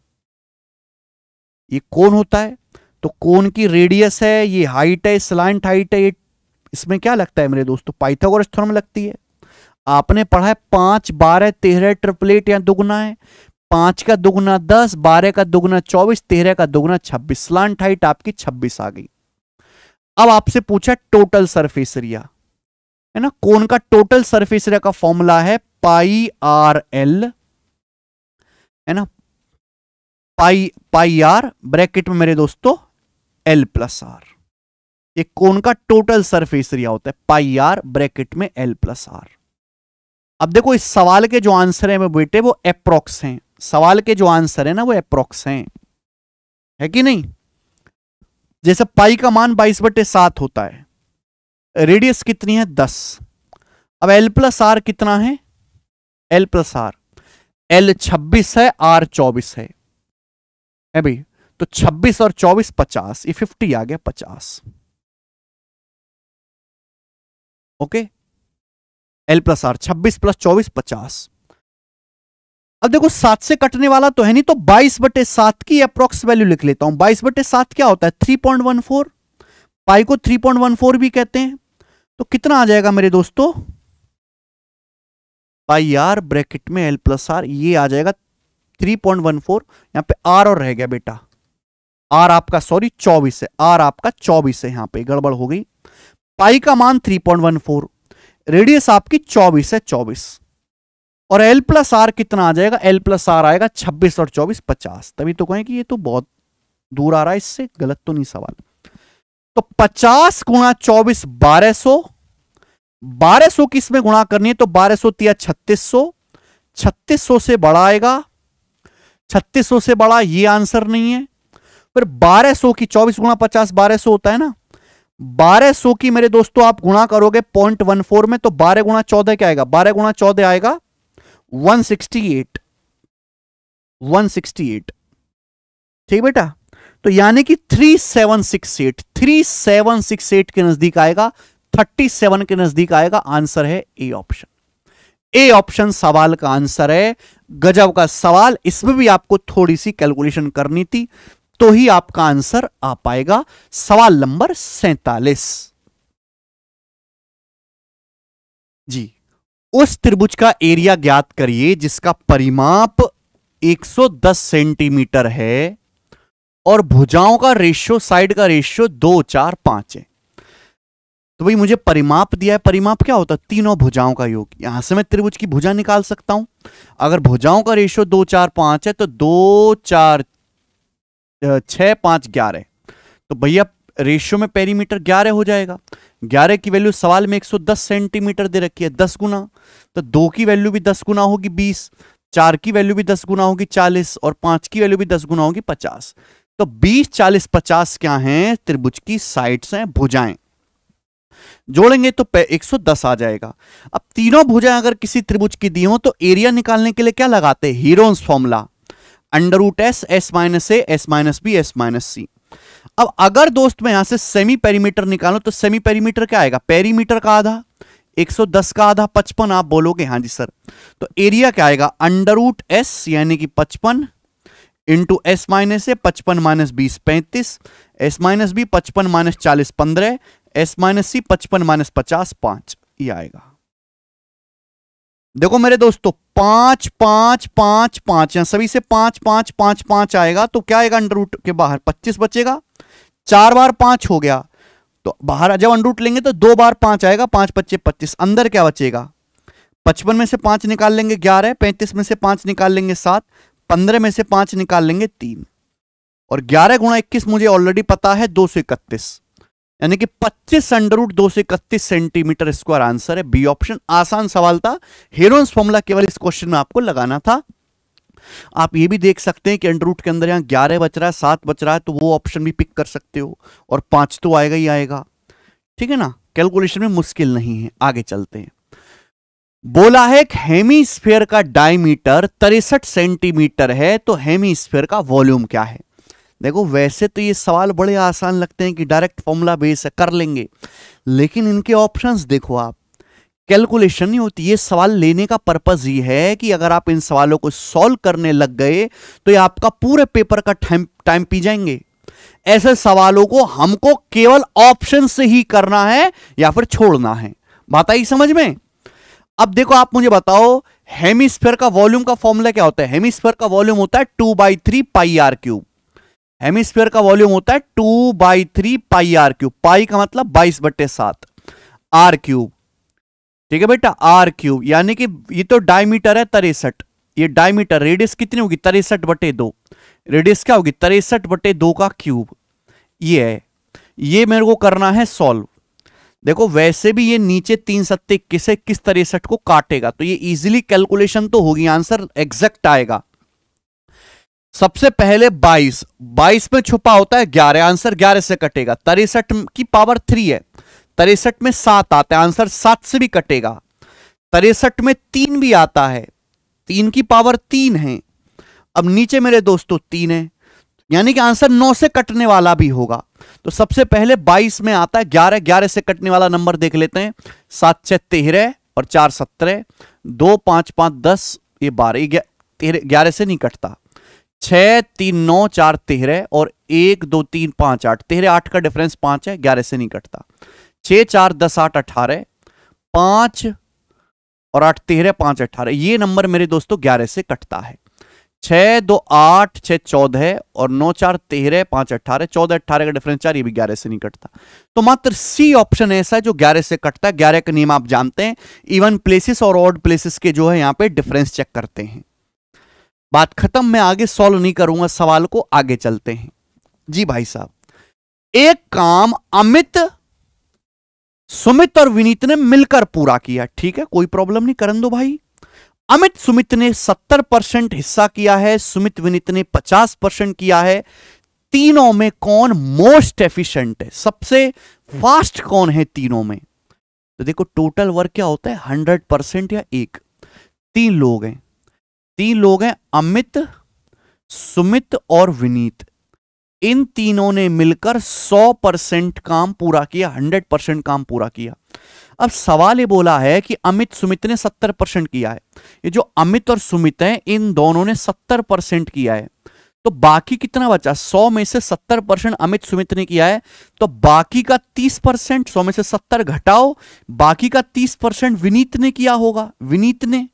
ये कोन होता है तो कोन की रेडियस है ये हाइट है स्लांट हाइट है ये इसमें क्या लगता है मेरे दोस्तों पाइथागोरस थ्योरम लगती है आपने पढ़ा है पांच बारह तेरह ट्रिपलेट या दुगुना है पांच का दुगुना दस बारह का दुगुना चौबीस तेरह का दुगुना छब्बीस स्लांट हाइट आपकी छब्बीस आ गई अब आपसे पूछा टोटल सरफेस एरिया है ना कौन का टोटल सरफेस एरिया का फॉर्मूला है पाई आर एल है ना पाई पाई आर ब्रैकेट में मेरे दोस्तों एल प्लस आर ये कोन का टोटल सरफेस एरिया होता है पाई आर ब्रैकेट में एल प्लस आर अब देखो इस सवाल के जो आंसर है बेटे वो अप्रोक्स हैं सवाल के जो आंसर है ना वो अप्रोक्स हैं है कि नहीं जैसे पाई का मान बाईस बटे सात होता है रेडियस कितनी है दस अब एल प्लस आर कितना है एल प्लस आर एल छब्बीस है आर चौबीस है है भाई तो छब्बीस और चौबीस पचास ये फिफ्टी आ गया पचास ओके एल प्लस आर छब्बीस प्लस चौबीस पचास अब देखो सात से कटने वाला तो है नहीं तो बाईस बटे सात की अप्रोक्स वैल्यू लिख लेता हूं बाईस बटे सात क्या होता है three point one four pi को थ्री पॉइंट वन फोर भी कहते हैं तो कितना आ जाएगा मेरे दोस्तों पाई आर ब्रैकेट में एल प्लस आर ये आ जाएगा थ्री पॉइंट वन फोर यहां पर आर और रह गया बेटा आर आपका सॉरी चौबीस है आर आपका चौबीस है यहां पर गड़बड़ हो गई पाई का मान 3.14 रेडियस आपकी 24 है 24 और एल प्लस आर कितना आ जाएगा एल प्लस आर आएगा 26 और 24 50 तभी तो कहें कि ये तो बहुत दूर आ रहा है इससे गलत तो नहीं सवाल तो 50 गुणा चौबीस बारह सो बारह सो किस में गुणा करनी है तो बारह सो तिया छत्तीस सो से बड़ा आएगा छत्तीस से बड़ा ये आंसर नहीं है फिर 1200 की 24 गुणा पचास बारह होता है ना 1200 की मेरे दोस्तों आप गुणा करोगे पॉइंट वन फोर में तो 12 गुणा चौदह क्या आएगा 12 गुणा चौदह आएगा 168 168 ठीक बेटा तो यानी कि 3768 3768 के नजदीक आएगा 37 के नजदीक आएगा आंसर है ए ऑप्शन ए ऑप्शन सवाल का आंसर है गजब का सवाल इसमें भी आपको थोड़ी सी कैलकुलेशन करनी थी तो ही आपका आंसर आ पाएगा सवाल नंबर सैतालीस जी उस त्रिभुज का एरिया ज्ञात करिए जिसका परिमाप 110 सेंटीमीटर है और भुजाओं का रेशियो साइड का रेशियो दो चार पांच है तो भाई मुझे परिमाप दिया है परिमाप क्या होता है तीनों भुजाओं का योग यहां से मैं त्रिभुज की भुजा निकाल सकता हूं अगर भुजाओं का रेशियो दो चार पांच है तो दो चार छः पाँच ग्यारह तो भैया रेशियो में पेरीमीटर ग्यारह हो जाएगा ग्यारह की वैल्यू सवाल में एक सौ दस सेंटीमीटर दे रखी है दस गुना तो दो की वैल्यू भी दस गुना होगी बीस चार की वैल्यू भी दस गुना होगी चालीस और पाँच की वैल्यू भी दस गुना होगी पचास तो बीस चालीस पचास क्या हैं त्रिभुज की साइड्स हैं भुजाएं जोड़ेंगे तो 110 आ जाएगा अब तीनों भुजाएं अगर किसी त्रिभुज की दी हो तो एरिया निकालने के लिए क्या लगाते Heron's formula under root S S minus A S minus B S minus C अब अगर दोस्त मैं यहां से सेमी पेरीमीटर निकालू तो सेमी पेरीमीटर क्या आएगा पेरीमीटर का आधा 110 का आधा 55 आप बोलोगे हाँ जी सर तो एरिया क्या आएगा अंडर रूट एस यानी कि 55 इंटू एस माइनस ए पचपन माइनस बीस पैंतीस एस माइनस बी पचपन माइनस चालीस पंद्रह एस माइनस सी पचपन माइनस पचास पांच ये आएगा देखो मेरे दोस्तों पांच पांच पांच पांच सभी से पांच पांच पांच पांच आएगा तो क्या आएगा अंडर रूट के बाहर पच्चीस बचेगा चार बार पांच हो गया तो बाहर जब अंडर रूट लेंगे तो दो बार पांच आएगा पांच पच्चीस पच्चीस अंदर क्या बचेगा पचपन में से पांच निकाल लेंगे ग्यारह पैंतीस में से पांच निकाल लेंगे सात पंद्रह में से पांच निकाल लेंगे तीन और ग्यारह गुणा इक्कीस मुझे ऑलरेडी पता है दो सौ इकतीस यानी कि 25 अंडर रूट दो से इकतीस सेंटीमीटर स्क्वायर आंसर है बी ऑप्शन आसान सवाल था हेरोन्स फॉर्मूला केवल इस क्वेश्चन में आपको लगाना था आप ये भी देख सकते हैं कि अंडर रूट के अंदर यहां ग्यारह बच रहा है सात बच रहा है तो वो ऑप्शन भी पिक कर सकते हो और पांच तो आएगा ही आएगा ठीक है ना कैलकुलेशन में मुश्किल नहीं है आगे चलते हैं बोला है स्फेयर का डायमीटर तिरसठ सेंटीमीटर है तो स्फेयर का वॉल्यूम क्या है देखो वैसे तो ये सवाल बड़े आसान लगते हैं कि डायरेक्ट फॉर्मूला बेस है कर लेंगे लेकिन इनके ऑप्शंस देखो आप कैलकुलेशन नहीं होती ये सवाल लेने का पर्पज ये है कि अगर आप इन सवालों को सॉल्व करने लग गए तो ये आपका पूरे पेपर का टाइम टाइम पी जाएंगे ऐसे सवालों को हमको केवल ऑप्शन से ही करना है या फिर छोड़ना है बात आई समझ में अब देखो आप मुझे बताओ हेमिस्फेयर का वॉल्यूम का फॉर्मूला क्या होता है हेमिस्फेयर का वॉल्यूम होता है two by three pi R cube hemisphere का वॉल्यूम होता है two by three pi R cube pi का मतलब बाईस बट्टे सात आर क्यूब ठीक है बेटा आर क्यूब यानी कि ये तो डायमीटर है तिरसठ ये डायमीटर रेडियस कितनी होगी तिरसठ बटे दो रेडियस क्या होगी तिरसठ बटे दो का क्यूब ये है ये मेरे को करना है सॉल्व देखो वैसे भी ये नीचे तीन सत्ते किसे किस तिरसठ को काटेगा तो ये इजीली कैलकुलेशन तो होगी आंसर एग्जैक्ट आएगा सबसे पहले 22 22 में छुपा होता है 11 आंसर 11 से कटेगा तिरसठ की पावर थ्री है तिरसठ में सात आता है आंसर सात से भी कटेगा तिरसठ में तीन भी आता है तीन की पावर तीन है अब नीचे मेरे दोस्तों तीन है यानी कि आंसर नौ से कटने वाला भी होगा तो सबसे पहले बाईस में आता है ग्यारह ग्यारह से कटने वाला नंबर देख लेते हैं सात छह तेरह और चार सत्रह दो पांच पांच दस ये बारह ग्यारह से नहीं कटता छः तीन नौ चार तेरह और एक दो तीन पाँच आठ तेरह आठ का डिफरेंस पाँच है ग्यारह से नहीं कटता छः चार दस आठ अठारह पाँच और आठ तेरह पाँच अट्ठारह ये नंबर मेरे दोस्तों ग्यारह से कटता है छः दो आठ छः चौदह और नौ चार तेरह पाँच अट्ठारह चौदह अट्ठारह का डिफरेंस चार ये भी ग्यारह से नहीं कटता तो मात्र सी ऑप्शन ऐसा है जो ग्यारह से कटता है ग्यारह का नियम आप जानते हैं इवन प्लेसेस और ऑड प्लेसेस के जो है यहाँ पे डिफरेंस चेक करते हैं बात खत्म मैं आगे सॉल्व नहीं करूंगा सवाल को आगे चलते हैं जी भाई साहब एक काम अमित सुमित और विनीत ने मिलकर पूरा किया ठीक है कोई प्रॉब्लम नहीं करण दो भाई अमित सुमित ने 70 परसेंट हिस्सा किया है सुमित विनीत ने 50 परसेंट किया है तीनों में कौन मोस्ट एफिशिएंट है सबसे फास्ट कौन है तीनों में तो देखो टोटल वर्क क्या होता है हंड्रेड परसेंट या एक तीन लोग हैं तीन लोग हैं अमित सुमित और विनीत इन तीनों ने मिलकर 100 परसेंट काम पूरा किया 100 परसेंट काम पूरा किया अब सवाल ये बोला है कि अमित सुमित ने 70 परसेंट किया है ये जो अमित और सुमित हैं इन दोनों ने 70 परसेंट किया है तो बाकी कितना बचा 100 में से 70 परसेंट अमित सुमित ने किया है तो बाकी का 30 परसेंट सौ में से 70 घटाओ बाकी का 30 परसेंट विनीत ने किया होगा विनीत ने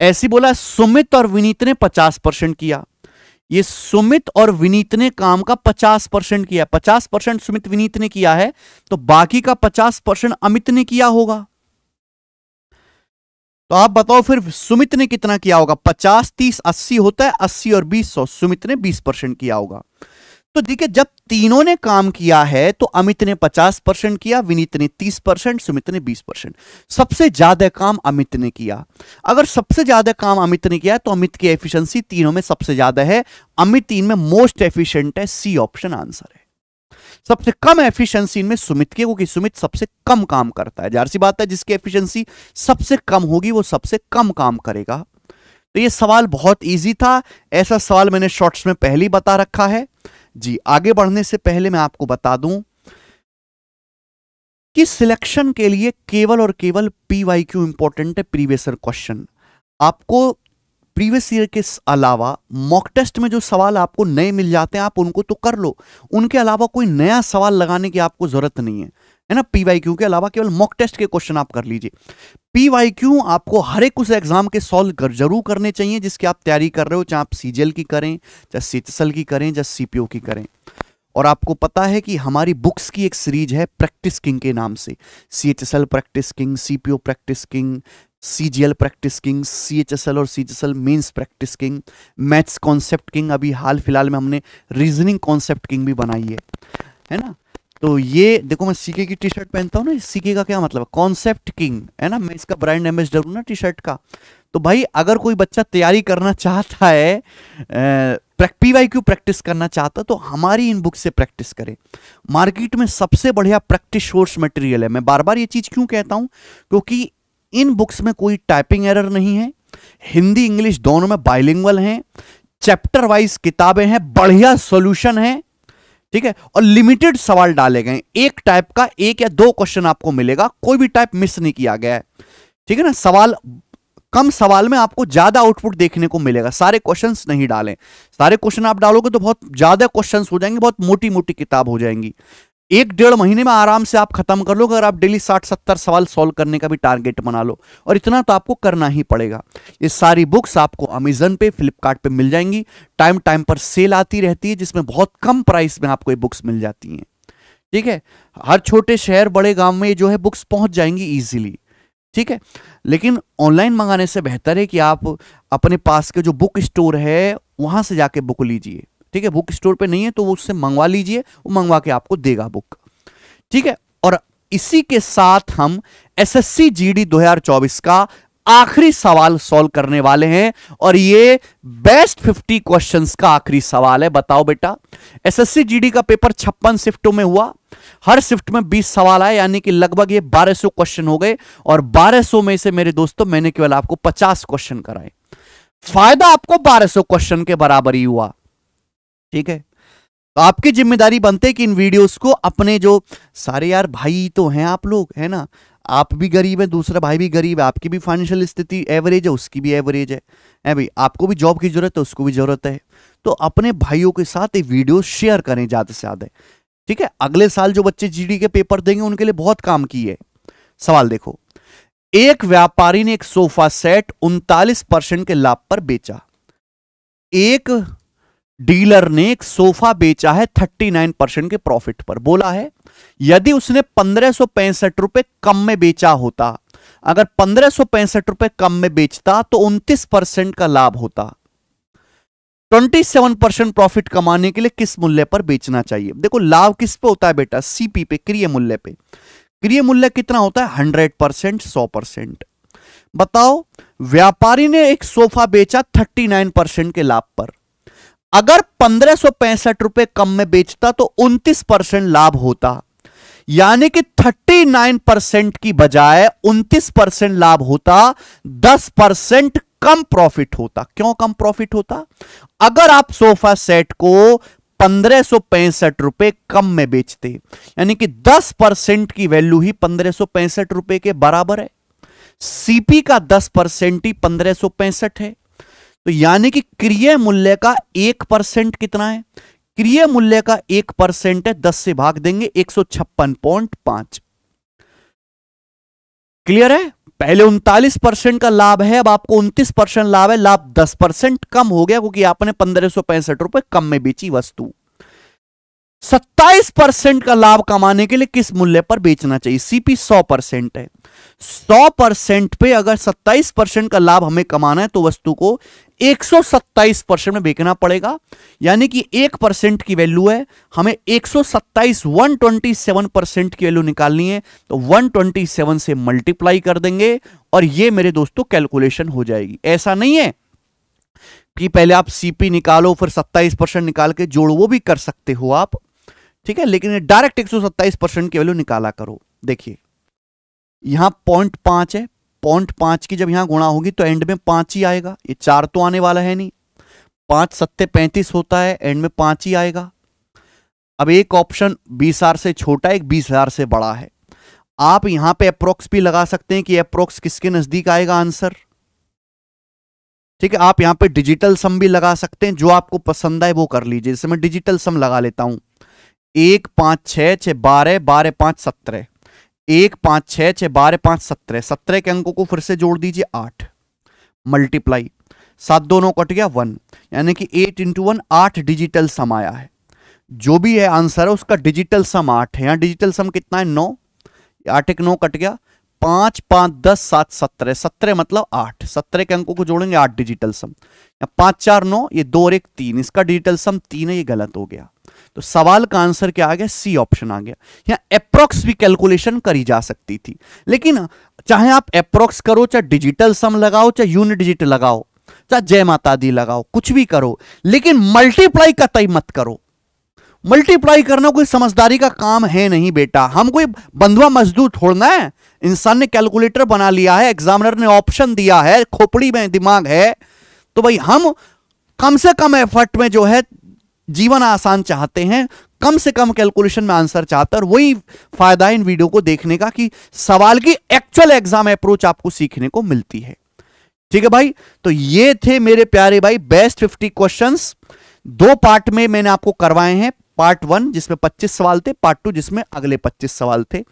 ऐसी बोला सुमित और विनीत ने पचास परसेंट किया ये सुमित और विनीत ने काम का पचास परसेंट किया पचास परसेंट सुमित विनीत ने किया है तो बाकी का पचास परसेंट अमित ने किया होगा तो आप बताओ फिर सुमित ने कितना किया होगा पचास तीस अस्सी होता है अस्सी और बीस सौ सुमित ने बीस परसेंट किया होगा तो देखिए जब तीनों ने काम किया है तो अमित ने 50 परसेंट किया विनीत ने 30 परसेंट सुमित ने 20 परसेंट सबसे ज्यादा काम अमित ने किया अगर सबसे ज्यादा काम अमित ने किया तो अमित की एफिशिएंसी तीनों में सबसे ज्यादा है अमित तीन में मोस्ट एफिशिएंट है सी ऑप्शन आंसर है सबसे कम एफिशिएंसी इनमें सुमित की क्योंकि सुमित सबसे कम काम करता है जाहिर सी बात है जिसकी एफिशियंसी सबसे कम होगी वो सबसे कम काम करेगा तो ये सवाल बहुत ईजी था ऐसा सवाल मैंने शॉर्ट्स में पहली बता रखा है जी आगे बढ़ने से पहले मैं आपको बता दूं कि सिलेक्शन के लिए केवल और केवल पी वाई क्यू इंपॉर्टेंट है प्रीवियस ईयर क्वेश्चन आपको प्रीवियस ईयर के अलावा मॉक टेस्ट में जो सवाल आपको नए मिल जाते हैं आप उनको तो कर लो उनके अलावा कोई नया सवाल लगाने की आपको ज़रूरत नहीं है है ना पीवाईक्यू के अलावा केवल मॉक टेस्ट के क्वेश्चन आप कर लीजिए पीवाईक्यू आपको हर एक उस एग्जाम के सॉल्व कर जरूर करने चाहिए जिसकी आप तैयारी कर रहे हो चाहे आप सीजीएल की करें चाहे सीएचएसएल की करें चाहे सीपीओ की करें और आपको पता है कि हमारी बुक्स की एक सीरीज है प्रैक्टिस किंग के नाम से C H S L practice king CPO practice king C G L practice king C H S L और C H S L mains practice king maths concept king अभी हाल फिलहाल में हमने रीजनिंग कॉन्सेप्ट किंग भी बनाई है है ना तो ये देखो मैं सीके की टी शर्ट पहनता हूँ ना सीके का क्या मतलब कॉन्सेप्ट किंग है ना मैं इसका ब्रांड एम्बेसडर हूँ ना टी शर्ट का तो भाई अगर कोई बच्चा तैयारी करना चाहता है पी वाई क्यू प्रैक्टिस करना चाहता है तो हमारी इन बुक से प्रैक्टिस करे मार्केट में सबसे बढ़िया प्रैक्टिस सोर्स मटेरियल है मैं बार बार ये चीज़ क्यों कहता हूँ क्योंकि इन बुक्स में कोई टाइपिंग एरर नहीं है हिंदी इंग्लिश दोनों में बाइलिंगल हैं चैप्टर वाइज किताबें हैं बढ़िया सोल्यूशन है ठीक है और लिमिटेड सवाल डाले गए एक टाइप का एक या दो क्वेश्चन आपको मिलेगा कोई भी टाइप मिस नहीं किया गया है ठीक है ना सवाल कम सवाल में आपको ज्यादा आउटपुट देखने को मिलेगा सारे क्वेश्चंस नहीं डालें सारे क्वेश्चन आप डालोगे तो बहुत ज्यादा क्वेश्चंस हो जाएंगे बहुत मोटी मोटी किताब हो जाएंगी एक डेढ़ महीने में आराम से आप खत्म कर लो अगर आप डेली साठ सत्तर सवाल सॉल्व करने का भी टारगेट बना लो और इतना तो आपको करना ही पड़ेगा ये सारी बुक्स आपको अमेजन पे फ्लिपकार्ट पे मिल जाएंगी टाइम टाइम पर सेल आती रहती है जिसमें बहुत कम प्राइस में आपको ये बुक्स मिल जाती हैं ठीक है हर छोटे शहर बड़े गाँव में जो है बुक्स पहुँच जाएंगी ईजिली ठीक है लेकिन ऑनलाइन मंगाने से बेहतर है कि आप अपने पास के जो बुक स्टोर है वहाँ से जाके बुक लीजिए ठीक है बुक स्टोर पे नहीं है तो वो उससे मंगवा लीजिए वो मंगवा के आपको देगा बुक ठीक है और इसी के साथ हम एसएससी जीडी 2024 का आखिरी सवाल सॉल्व करने वाले हैं और ये बेस्ट 50 क्वेश्चंस का आखिरी सवाल है बताओ बेटा एसएससी जीडी का पेपर छप्पन शिफ्टों में हुआ हर शिफ्ट में 20 सवाल आए यानी कि लगभग ये 1200 क्वेश्चन हो गए और 1200 में से मेरे दोस्तों मैंने केवल आपको 50 क्वेश्चन कराए फायदा आपको 1200 क्वेश्चन के बराबर ही हुआ ठीक है तो आपकी जिम्मेदारी बनते कि इन वीडियोस को अपने जो सारे यार भाई तो हैं आप लोग है ना आप भी गरीब हैं दूसरा भाई भी गरीब है आपकी भी फाइनेंशियल स्थिति एवरेज है उसकी भी एवरेज है है भाई आपको भी जॉब की जरूरत है उसको भी जरूरत है तो अपने भाइयों के साथ ये वीडियो शेयर करें ज़्यादा से ज़्यादा ठीक है अगले साल जो बच्चे जी के पेपर देंगे उनके लिए बहुत काम की है सवाल देखो एक व्यापारी ने एक सोफा सेट उनतालीस परसेंट के लाभ पर बेचा एक डीलर ने एक सोफा बेचा है 39 परसेंट के प्रॉफिट पर बोला है यदि उसने पंद्रह रुपए कम में बेचा होता अगर पंद्रह रुपए कम में बेचता तो उनतीस परसेंट का लाभ होता 27 परसेंट प्रॉफिट कमाने के लिए किस मूल्य पर बेचना चाहिए देखो लाभ किस पे होता है बेटा सीपी पे क्रिय मूल्य पे क्रिय मूल्य कितना होता है हंड्रेड परसेंट सौ परसेंट बताओ व्यापारी ने एक सोफा बेचा थर्टी नाइन परसेंट के लाभ पर अगर पंद्रह पैंसठ रुपए कम में बेचता तो 29 परसेंट लाभ होता यानी कि 39 परसेंट की बजाय 29 परसेंट लाभ होता 10 परसेंट कम प्रॉफिट होता क्यों कम प्रॉफिट होता अगर आप सोफा सेट को पंद्रह रुपए कम में बेचते यानी कि 10 परसेंट की वैल्यू ही पंद्रह सौ पैंसठ रुपए के बराबर है सीपी का 10 परसेंट ही पंद्रह पैंसठ है तो यानी कि क्रिय मूल्य का एक परसेंट कितना है क्रिय मूल्य का एक परसेंट है दस से भाग देंगे एक सौ छप्पन पॉइंट पांच क्लियर है पहले उनतालीस परसेंट का लाभ है अब आपको उनतीस परसेंट लाभ है लाभ दस परसेंट कम हो गया क्योंकि आपने पंद्रह सौ पैंसठ रुपए कम में बेची वस्तु सत्ताईस परसेंट का लाभ कमाने के लिए किस मूल्य पर बेचना चाहिए सीपी सौ परसेंट है सौ परसेंट पे अगर सत्ताईस परसेंट का लाभ हमें कमाना है तो वस्तु को 127 परसेंट में बेचना पड़ेगा यानी कि एक परसेंट की वैल्यू है हमें 127 127 परसेंट की वैल्यू निकालनी है तो 127 से मल्टीप्लाई कर देंगे और ये मेरे दोस्तों कैलकुलेशन हो जाएगी ऐसा नहीं है कि पहले आप सीपी निकालो फिर 27 परसेंट निकाल के जोड़ो वो भी कर सकते हो आप ठीक है लेकिन डायरेक्ट 127 परसेंट की वैल्यू निकाला करो देखिए यहां पॉइंट पांच है पॉइंट पांच की जब यहां गुणा होगी तो एंड में पांच ही आएगा ये चार तो आने वाला है नहीं पांच सत्य पैंतीस होता है एंड में पांच ही आएगा अब एक ऑप्शन बीस आर से छोटा एक बीस हजार से बड़ा है आप यहां पे अप्रोक्स भी लगा सकते हैं कि अप्रोक्स किसके नजदीक आएगा आंसर ठीक है आप यहां पे डिजिटल सम भी लगा सकते हैं जो आपको पसंद आए वो कर लीजिए जैसे मैं डिजिटल सम लगा लेता हूं एक पांच छह छह बारह बारह पांच सत्रह एक पांच छह छः बारह पांच सत्रह सत्रह के अंकों को फिर से जोड़ दीजिए आठ मल्टीप्लाई सात दोनों कट गया वन यानी कि एट इंटू वन आठ डिजिटल सम आया है जो भी है आंसर है उसका डिजिटल सम आठ है यहाँ डिजिटल सम कितना है नौ आठ एक नौ कट गया पांच पांच दस सात सत्रह सत्रह मतलब आठ सत्रह के अंकों को जोड़ेंगे आठ डिजिटल सम पांच चार नौ ये दो और एक तीन इसका डिजिटल सम तीन है ये गलत हो गया तो सवाल का आंसर क्या आ गया सी ऑप्शन आ गया यहां अप्रोक्स भी कैलकुलेशन करी जा सकती थी लेकिन चाहे आप अप्रोक्स करो चाहे डिजिटल सम लगाओ चाहे यूनिट डिजिट लगाओ चाहे जय माता दी लगाओ कुछ भी करो लेकिन मल्टीप्लाई का तय मत करो मल्टीप्लाई करना कोई समझदारी का काम है नहीं बेटा हम कोई बंधुआ मजदूर थोड़ना है इंसान ने कैलकुलेटर बना लिया है एग्जामिनर ने ऑप्शन दिया है खोपड़ी में दिमाग है तो भाई हम कम से कम एफर्ट में जो है जीवन आसान चाहते हैं कम से कम कैलकुलेशन में आंसर चाहते हैं और वही फायदा इन वीडियो को देखने का कि सवाल की एक्चुअल एग्जाम अप्रोच आपको सीखने को मिलती है ठीक है भाई तो ये थे मेरे प्यारे भाई बेस्ट फिफ्टी क्वेश्चन दो पार्ट में मैंने आपको करवाए हैं पार्ट वन जिसमें पच्चीस सवाल थे पार्ट टू जिसमें अगले पच्चीस सवाल थे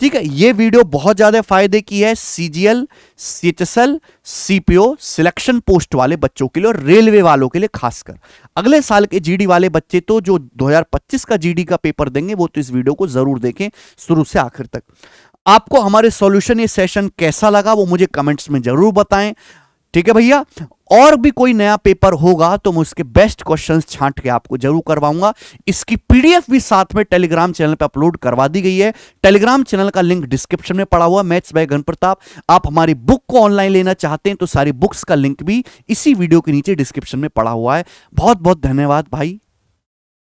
ठीक है ये वीडियो बहुत ज्यादा फायदे की है सीजीएल सीटसल सीपीओ सिलेक्शन पोस्ट वाले बच्चों के लिए और रेलवे वालों के लिए खासकर अगले साल के जीडी वाले बच्चे तो जो 2025 का जीडी का पेपर देंगे वो तो इस वीडियो को जरूर देखें शुरू से आखिर तक आपको हमारे सॉल्यूशन ये सेशन कैसा लगा वो मुझे कमेंट्स में जरूर बताएं ठीक है भैया और भी कोई नया पेपर होगा तो मैं उसके बेस्ट क्वेश्चंस छांट के आपको जरूर करवाऊंगा इसकी पीडीएफ भी साथ में टेलीग्राम चैनल पर अपलोड करवा दी गई है टेलीग्राम चैनल का लिंक डिस्क्रिप्शन में पड़ा हुआ मैथ्स बाय गण प्रताप आप हमारी बुक को ऑनलाइन लेना चाहते हैं तो सारी बुक्स का लिंक भी इसी वीडियो के नीचे डिस्क्रिप्शन में पड़ा हुआ है बहुत बहुत धन्यवाद भाई